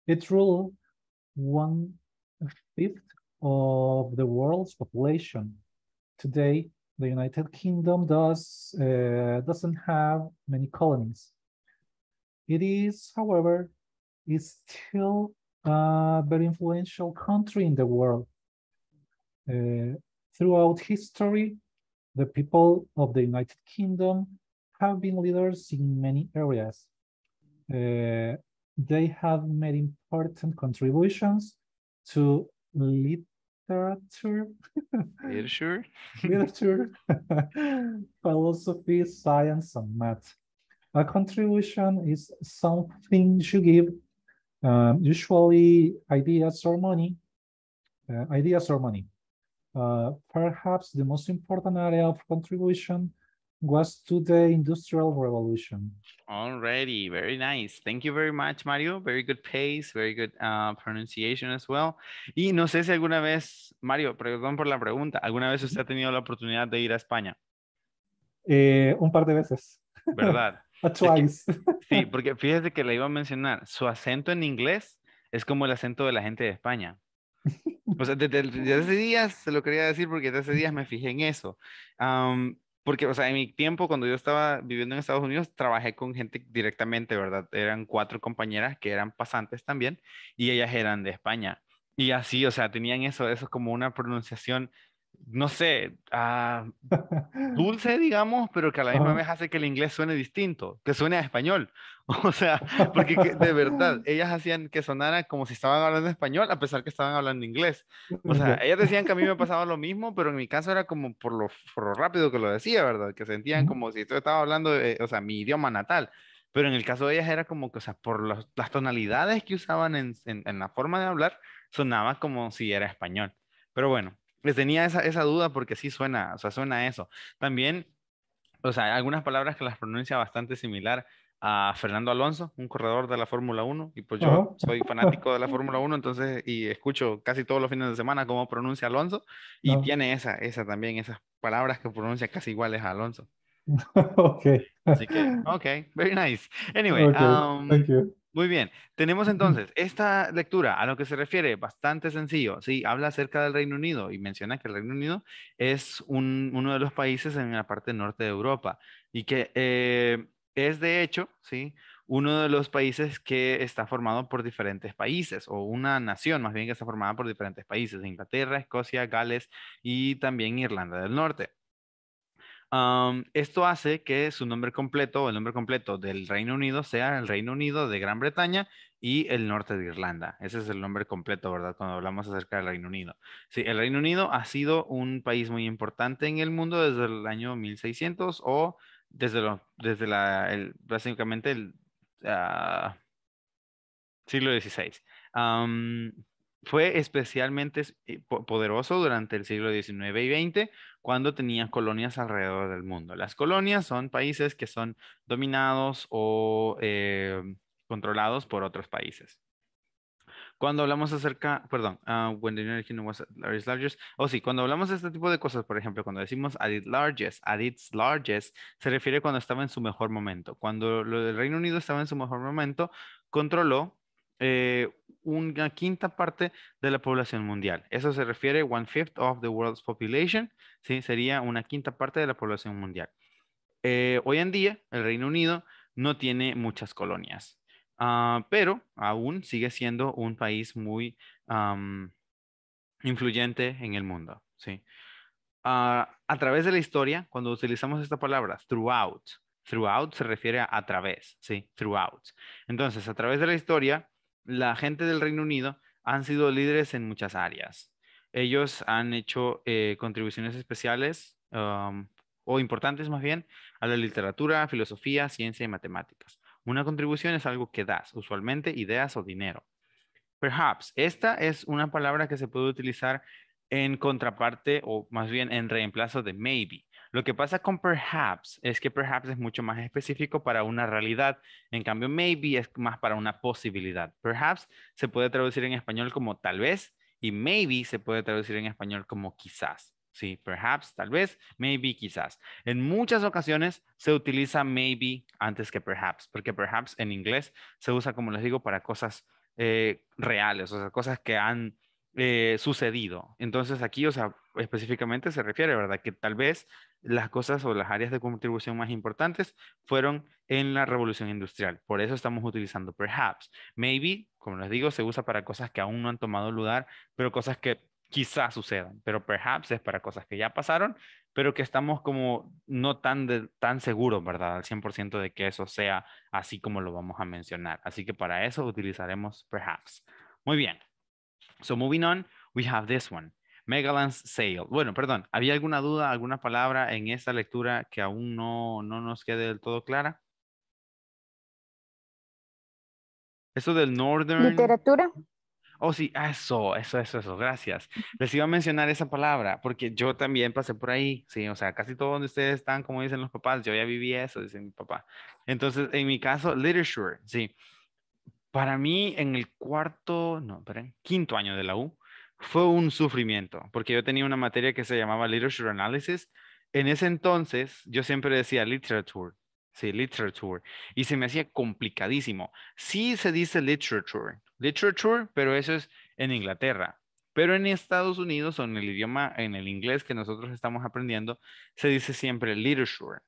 it ruled one fifth of the world's population. Today, the United Kingdom does, uh, doesn't have many colonies. It is, however, is still a very influential country in the world. Uh, Throughout history, the people of the United Kingdom have been leaders in many areas. Uh, they have made important contributions to literature, literature, (laughs) literature, (laughs) philosophy, science, and math. A contribution is something you give, um, usually ideas or money, uh, ideas or money. Uh, perhaps the most important area of contribution was to the Industrial Revolution. Already, very nice. Thank you very much, Mario. Very good pace, very good uh, pronunciation as well. Y no sé si alguna vez, Mario, perdón por la pregunta, ¿alguna vez usted ha tenido la oportunidad de ir a España? Eh, un par de veces. ¿Verdad? (laughs) twice. (laughs) sí, porque fíjese que le iba a mencionar, su acento en inglés es como el acento de la gente de España. (laughs) O sea, desde, hace días se lo quería decir porque desde hace días me fijé en eso. porque, o sea, en mi tiempo, cuando yo estaba viviendo en Estados Unidos, trabajé con gente directamente, ¿verdad? Eran cuatro compañeras que eran pasantes también y ellas eran de España. Y así, o sea, tenían eso, eso como una pronunciación no sé, ah, (laughs) dulce, digamos, pero que a la misma vez hace que el inglés suene distinto, que suene a español. (laughs) O sea, porque de verdad, (laughs) ellas hacían que sonara como si estaban hablando español, a pesar que estaban hablando inglés. O sea, ellas decían que a mí me pasaba lo mismo, pero en mi caso era como por lo, rápido que lo decía, ¿verdad? Que sentían como si yo estaba hablando, eh, o sea, mi idioma natal. Pero en el caso de ellas era como que, o sea, por las tonalidades que usaban en la forma de hablar, sonaba como si era español. Pero bueno, les pues, tenía esa, esa duda porque sí suena, o sea, suena eso. También, o sea, algunas palabras que las pronuncia bastante similar a Fernando Alonso, un corredor de la Fórmula 1, y pues yo soy fanático de la Fórmula 1, entonces, y escucho casi todos los fines de semana cómo pronuncia Alonso, y tiene esa, esa también, esas palabras que pronuncia casi iguales a Alonso. (laughs) ok. Así que, ok, very nice. Anyway, um, Thank you. Muy bien, tenemos entonces esta lectura a lo que se refiere, bastante sencillo, sí, habla acerca del Reino Unido y menciona que el Reino Unido es uno de los países en la parte norte de Europa y que eh, es de hecho, sí, uno de los países que está formado por diferentes países o una nación más bien que está formada por diferentes países, Inglaterra, Escocia, Gales y también Irlanda del Norte esto hace que su nombre completo el nombre completo del Reino Unido sea el Reino Unido de Gran Bretaña y el norte de Irlanda. Ese es el nombre completo, ¿verdad? Cuando hablamos acerca del Reino Unido. Sí, el Reino Unido ha sido un país muy importante en el mundo desde el año 1600 o desde, lo, desde la, básicamente el ah, siglo XVI. Um, fue especialmente eh, poderoso durante el siglo XIX y XX cuando tenía colonias alrededor del mundo. Las colonias son países que son dominados o eh, controlados por otros países. Cuando hablamos acerca, perdón, ah, when the was largest, o oh, sí, cuando hablamos de este tipo de cosas, por ejemplo, cuando decimos at its largest, at largest, se refiere cuando estaba en su mejor momento. Cuando lo del Reino Unido estaba en su mejor momento, controló eh, una quinta parte de la población mundial. Eso se refiere one fifth of the world's population, ¿sí? sería una quinta parte de la población mundial. Eh, hoy en día, el Reino Unido no tiene muchas colonias, ah, pero aún sigue siendo un país muy influyente en el mundo. ¿sí? Ah, a través de la historia, cuando utilizamos esta palabra, throughout, throughout se refiere a, a través, ¿sí? Throughout. Entonces, a través de la historia, la gente del Reino Unido han sido líderes en muchas áreas. Ellos han hecho eh, contribuciones especiales um, o importantes más bien a la literatura, filosofía, ciencia y matemáticas. Una contribución es algo que das, usualmente ideas o dinero. Perhaps, esta es una palabra que se puede utilizar en contraparte o más bien en reemplazo de maybe. Lo que pasa con perhaps es que perhaps es mucho más específico para una realidad. En cambio, maybe es más para una posibilidad. Perhaps se puede traducir en español como tal vez y maybe se puede traducir en español como quizás. Sí, perhaps, tal vez, maybe, quizás. En muchas ocasiones se utiliza maybe antes que perhaps, porque perhaps en inglés se usa, como les digo, para cosas eh, reales, o sea, cosas que han eh, sucedido. Entonces aquí, o sea, específicamente se refiere, ¿verdad? Que tal vez las cosas o las áreas de contribución más importantes fueron en la revolución industrial. Por eso estamos utilizando perhaps. Maybe, como les digo, se usa para cosas que aún no han tomado lugar, pero cosas que quizás sucedan. Pero perhaps es para cosas que ya pasaron, pero que estamos como no tan, de, tan seguros, ¿verdad? Al 100% de que eso sea así como lo vamos a mencionar. Así que para eso utilizaremos perhaps. Muy bien. So moving on, we have this one. Megalands Sale. Bueno, perdón, ¿había alguna duda, alguna palabra en esta lectura que aún no, no nos quede del todo clara? Eso del Northern... Literatura. Oh, sí, eso, eso, eso, eso, gracias. Les iba a mencionar esa palabra, porque yo también pasé por ahí, sí, o sea, casi todo donde ustedes están, como dicen los papás, yo ya viví eso, dice mi papá. Entonces, en mi caso, literature, sí para mí en el cuarto, no, perdón, quinto año de la U, fue un sufrimiento, porque yo tenía una materia que se llamaba Literature Analysis. En ese entonces, yo siempre decía literature, sí, literature, y se me hacía complicadísimo. Sí se dice literature, literature, pero eso es en Inglaterra. Pero en Estados Unidos o en el idioma, en el inglés que nosotros estamos aprendiendo, se dice siempre literature.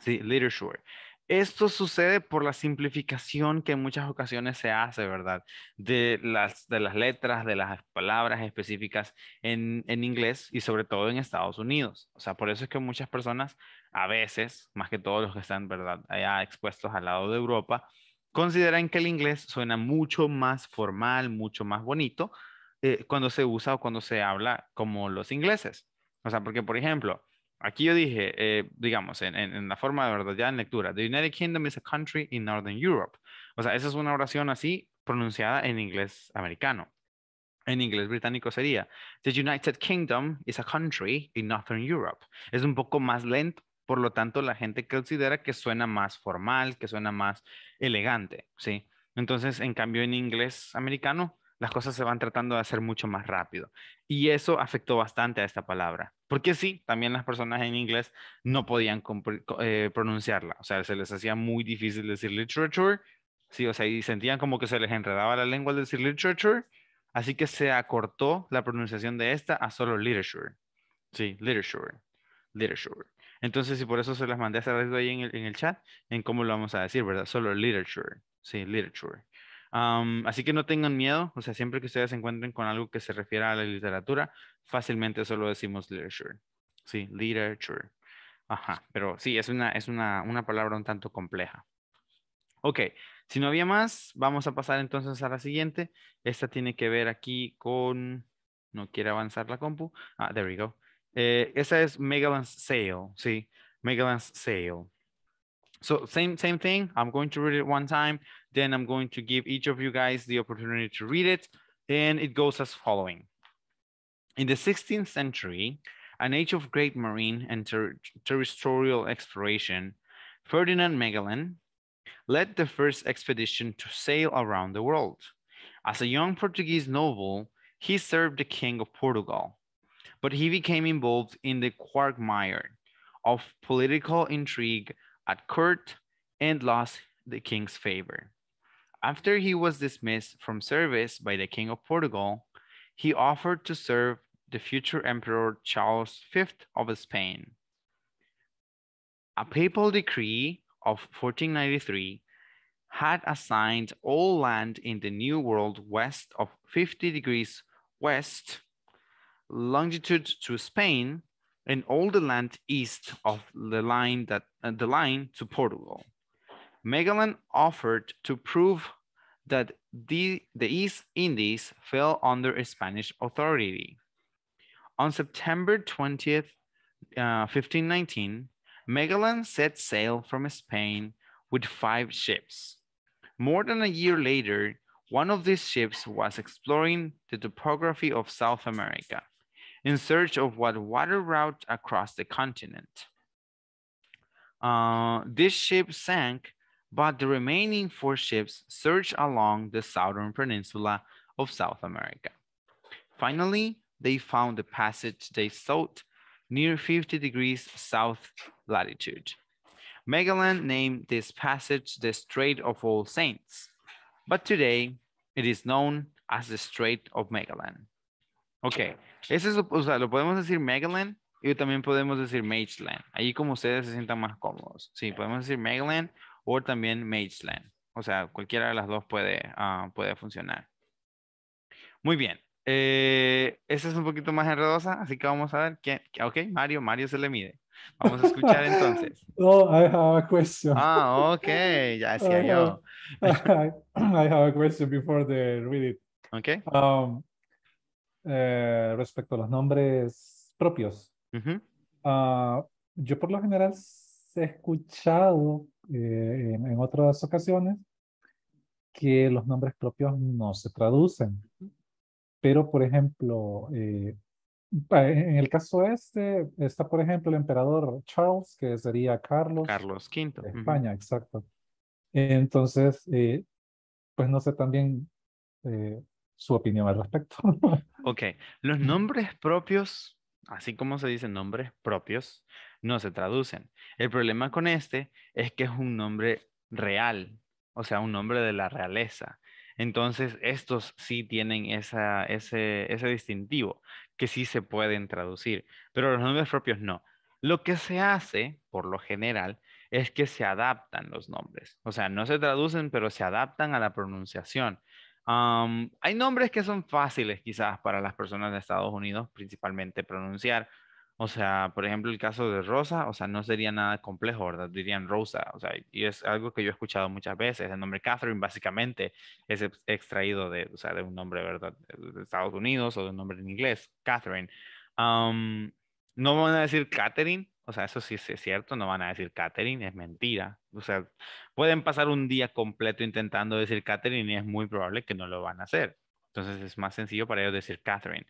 Sí, literature. Esto sucede por la simplificación que en muchas ocasiones se hace, ¿verdad? De las, letras, de las palabras específicas en, inglés y sobre todo en Estados Unidos. O sea, por eso es que muchas personas a veces, más que todos los que están, ¿verdad? Allá expuestos al lado de Europa, consideran que el inglés suena mucho más formal, mucho más bonito eh, cuando se usa o cuando se habla como los ingleses. O sea, porque, por ejemplo, Aquí yo dije, eh, digamos, en, la forma de verdad, ya en lectura, The United Kingdom is a country in Northern Europe. O sea, esa es una oración así pronunciada en inglés americano. En inglés británico sería, The United Kingdom is a country in Northern Europe. Es un poco más lento, por lo tanto la gente considera que suena más formal, que suena más elegante, ¿sí? Entonces, en cambio, en inglés americano las cosas se van tratando de hacer mucho más rápido. Y eso afectó bastante a esta palabra. Porque sí, también las personas en inglés no podían eh, pronunciarla. O sea, se les hacía muy difícil decir literature. Sí, o sea, y sentían como que se les enredaba la lengua al decir literature. Así que se acortó la pronunciación de esta a solo literature. Sí, literature. Literature. Entonces, y por eso se las mandé hace rato ahí en el, en el chat, en cómo lo vamos a decir, ¿verdad? Solo literature. Sí, literature así que no tengan miedo, o sea, siempre que ustedes se encuentren con algo que se refiera a la literatura, fácilmente solo decimos literature. Sí, literature. Ajá, pero sí, es una, es una, palabra un tanto compleja. Ok, si no había más, vamos a pasar entonces a la siguiente. Esta tiene que ver aquí con... No quiere avanzar la compu. Ah, there we go. Eh, esa es Megalance Sale, sí. Megalance Sale. So same, same thing, I'm going to read it one time, then I'm going to give each of you guys the opportunity to read it. And it goes as following. In the 16th century, an age of great marine and ter territorial exploration, Ferdinand Magellan led the first expedition to sail around the world. As a young Portuguese noble, he served the King of Portugal, but he became involved in the quagmire of political intrigue at court and lost the king's favor. After he was dismissed from service by the king of Portugal, he offered to serve the future emperor Charles V of Spain. A papal decree of 1493 had assigned all land in the New World west of 50 degrees west longitude to Spain and all the land east of the line that uh, the line to Portugal. Magellan offered to prove that the, the East Indies fell under Spanish authority. On September 20th, uh, 1519, Magellan set sail from Spain with five ships. More than a year later, one of these ships was exploring the topography of South America in search of what water route across the continent. Uh, this ship sank, but the remaining four ships searched along the southern peninsula of South America. Finally, they found the passage they sought near 50 degrees south latitude. Magellan named this passage the Strait of All Saints, but today it is known as the Strait of Magellan. Ok, ese es, o sea, lo podemos decir Megaland y también podemos decir Mageland. Ahí como ustedes se sientan más cómodos. Sí, podemos decir Megaland o también Mageland. O sea, cualquiera de las dos puede, ah, puede funcionar. Muy bien. Eh, esta es un poquito más enredosa, así que vamos a ver. Quién, ok, Mario, Mario se le mide. Vamos a escuchar entonces. (laughs) Oh, I have a question. Ah, ok, ya es uh, yo. (laughs) I have a question before the read it. Okay. Um, eh, respecto a los nombres propios. Ah, yo por lo general he escuchado eh, en, otras ocasiones que los nombres propios no se traducen. Pero, por ejemplo, eh, en el caso este, está, por ejemplo, el emperador Charles, que sería Carlos. Carlos V. De España, exacto. Entonces, pues no sé también su opinión al respecto. (laughs) ok, los nombres propios, así como se dicen nombres propios, no se traducen. El problema con este es que es un nombre real, o sea, un nombre de la realeza. Entonces, estos sí tienen esa, ese, ese distintivo, que sí se pueden traducir, pero los nombres propios no. Lo que se hace, por lo general, es que se adaptan los nombres. O sea, no se traducen, pero se adaptan a la pronunciación hay nombres que son fáciles quizás para las personas de Estados Unidos principalmente pronunciar. O sea, por ejemplo, el caso de Rosa, o sea, no sería nada complejo, ¿verdad? Dirían Rosa, o sea, y es algo que yo he escuchado muchas veces. El nombre Catherine básicamente es extraído de, o sea, de un nombre, ¿verdad? De Estados Unidos o de un nombre en inglés, Catherine. no van a decir Catherine, o sea, eso sí, es cierto, no van a decir Catherine, es mentira. O sea, pueden pasar un día completo intentando decir Catherine y es muy probable que no lo van a hacer. Entonces es más sencillo para ellos decir Catherine.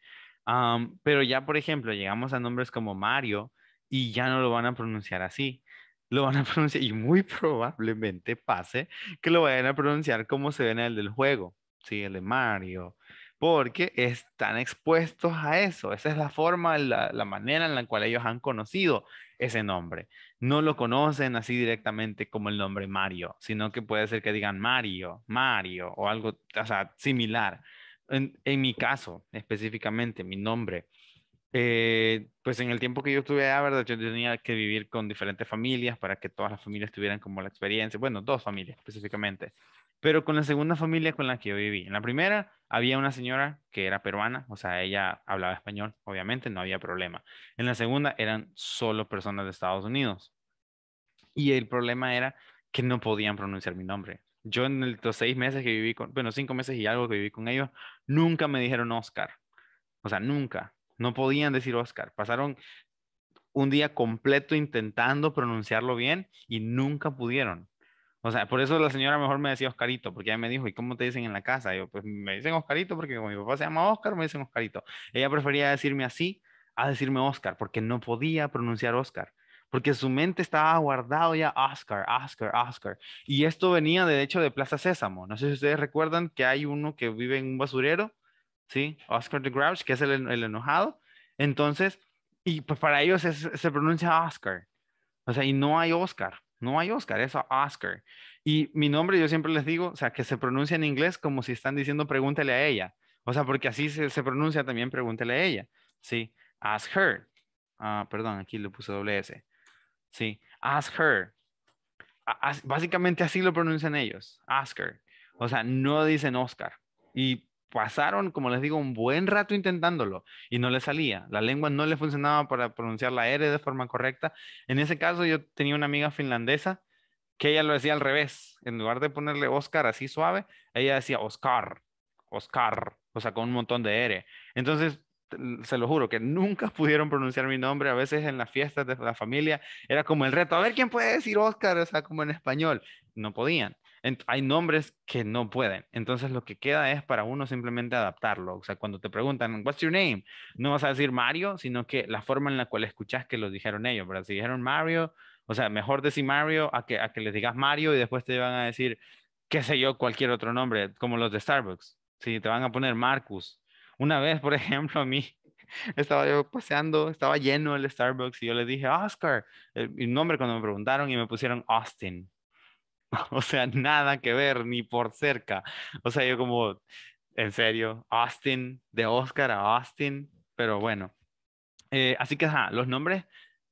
pero ya, por ejemplo, llegamos a nombres como Mario y ya no lo van a pronunciar así. Lo van a (laughs) pronunciar y muy probablemente pase que lo vayan a pronunciar como se ve en el del juego, ¿sí? El de Mario, porque están expuestos a eso. Esa es la forma, la, manera en la cual ellos han conocido ese nombre. No lo conocen así directamente como el nombre Mario, sino que puede ser que digan Mario, Mario o algo similar. en mi caso, específicamente, mi nombre eh, pues en el tiempo que yo estuve allá, ¿verdad? Yo tenía que vivir con diferentes familias para que todas las familias tuvieran como la experiencia, bueno, dos familias específicamente. Pero con la segunda familia con la que yo viví, en la primera había una señora que era peruana, o sea, ella hablaba español, obviamente, no había problema. En la segunda eran solo personas de Estados Unidos. Y el problema era que no podían pronunciar mi nombre. Yo en los seis meses que viví con, bueno, cinco meses y algo que viví con ellos, nunca me dijeron Oscar. O sea, nunca. No podían decir Oscar. Pasaron un día completo intentando pronunciarlo bien y nunca pudieron. O sea, por eso la señora mejor me decía Oscarito, porque ella me dijo, ¿y cómo te dicen en la casa? Y yo, pues me dicen Oscarito porque como mi papá se llama Oscar, me dicen Oscarito. Ella prefería decirme así a decirme Oscar, porque no podía pronunciar Oscar, porque su mente estaba guardado ya Oscar, Oscar, Oscar. Y esto venía de hecho de Plaza Sésamo. No sé si ustedes recuerdan que hay uno que vive en un basurero ¿sí? Oscar de Grouch, que es el, el enojado. Entonces, y pues para ellos se pronuncia Oscar. O sea, y no hay Oscar, no hay Oscar, es Oscar. Y mi nombre yo siempre les digo, o sea, que se pronuncia en inglés como si están diciendo pregúntele a ella. O sea, porque así se, pronuncia también pregúntele a ella, ¿sí? Ask her. Ah, perdón, aquí le puse doble S. Sí, ask her. básicamente así lo pronuncian ellos, Oscar. O sea, no dicen Oscar. Y pasaron, como les digo, un buen rato intentándolo y no le salía. La lengua no le funcionaba para pronunciar la R de forma correcta. En ese caso, yo tenía una amiga finlandesa que ella lo decía al revés. En lugar de ponerle Oscar así suave, ella decía Oscar, Oscar, o sea, con un montón de R. Entonces, se lo juro, que nunca (laughs) pudieron pronunciar mi nombre. A veces en las fiestas de la familia era como el reto, a ver quién puede decir Oscar, o sea, como en español. No podían hay nombres que no pueden. Entonces lo que queda es para uno simplemente adaptarlo. O sea, cuando te preguntan, what's your name? No vas a decir Mario, sino que la forma en la cual escuchas que lo dijeron ellos. Pero si dijeron Mario, o sea, mejor decir Mario a que, a que les digas Mario y después te van a decir, qué sé yo, cualquier otro nombre, como los de Starbucks. Si sí, te van a poner Marcus. Una vez, por (laughs) ejemplo, a mí estaba yo paseando, estaba lleno el Starbucks y yo le dije, Oscar, el, eh, el nombre cuando me preguntaron y me pusieron Austin. (laughs) O sea, nada que ver, ni por cerca. O sea, yo como, en serio, Austin, de Oscar a Austin, pero bueno. Eh, así que, los nombres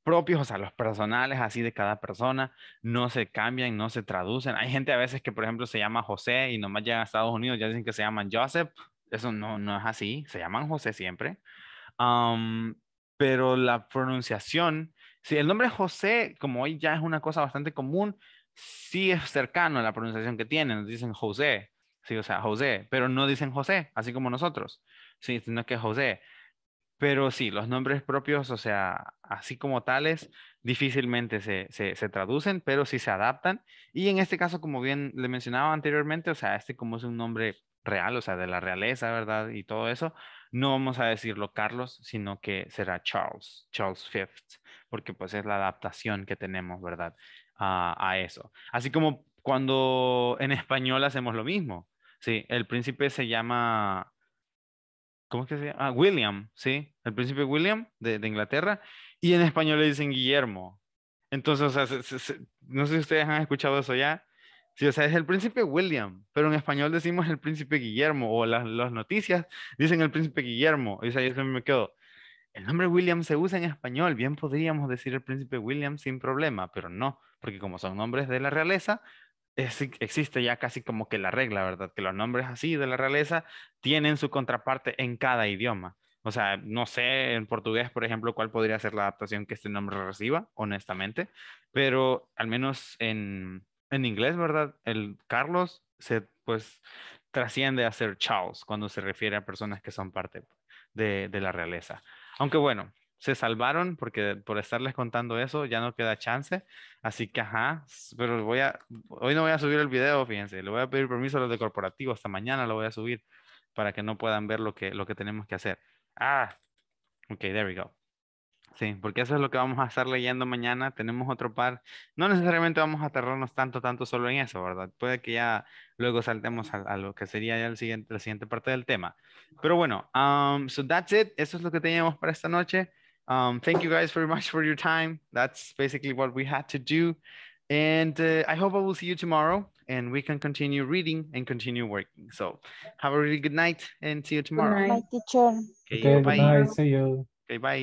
propios, o sea, los personales así de cada persona, no se cambian, no se traducen. Hay gente a veces que, por ejemplo, se llama José y nomás llega a Estados Unidos, ya dicen que se llaman Joseph. Eso no, no es así, se llaman José siempre. pero la pronunciación, si el nombre José, como hoy ya es una cosa bastante común, sí es cercano a la pronunciación que tienen, dicen José, sí, o sea, José, pero no dicen José, así como nosotros, sí, sino que José. Pero sí, los nombres propios, o sea, así como tales, difícilmente se, se, traducen, pero sí se adaptan. Y en este caso, como bien le mencionaba anteriormente, o sea, este como es un nombre real, o sea, de la realeza, ¿verdad? Y todo eso, no vamos a decirlo Carlos, sino que será Charles, Charles V, porque pues es la adaptación que tenemos, ¿verdad? a, eso. Así como cuando en español hacemos lo mismo. Sí, el príncipe se llama, ¿cómo es que se llama? Ah, William, ¿sí? El príncipe William de, Inglaterra. Y en español le dicen Guillermo. Entonces, no sé si ustedes han escuchado eso ya. Sí, o sea, es el príncipe William, pero en español decimos el príncipe Guillermo, o las, noticias dicen el príncipe Guillermo. Y o sea, donde me quedo, el nombre William se usa en español, bien podríamos decir el príncipe William sin problema, pero no, porque como son nombres de la realeza, existe ya casi como que la regla, ¿verdad? Que los nombres así de la realeza tienen su contraparte en cada idioma. O sea, no sé en portugués, por ejemplo, cuál podría ser la adaptación que este nombre reciba, honestamente, pero al menos en, inglés, ¿verdad? El Carlos se, pues, trasciende a ser Charles cuando se refiere a personas que son parte de la realeza. Aunque bueno, se salvaron porque por estarles contando eso ya no queda chance. Así que, ajá, pero voy a, hoy no voy a subir el video, fíjense, le voy a pedir permiso a los de corporativo, hasta mañana lo voy a subir para que no puedan ver lo que, lo que tenemos que hacer. Ah, ok, there we go. Sí, porque eso es lo que vamos a estar leyendo mañana. Tenemos otro par. No necesariamente vamos a aterrarnos tanto, tanto solo en eso, ¿verdad? Puede que ya luego saltemos a, lo que sería ya el siguiente, la siguiente parte del tema. Pero bueno, um, so that's it. Eso es lo que teníamos para esta noche. Um, thank you guys very much for your time. That's basically what we had to do. And uh, I hope I will see you tomorrow and we can continue reading and continue working. So have a really good night and see you tomorrow. Good teacher. Okay, bye. See you. Okay, bye.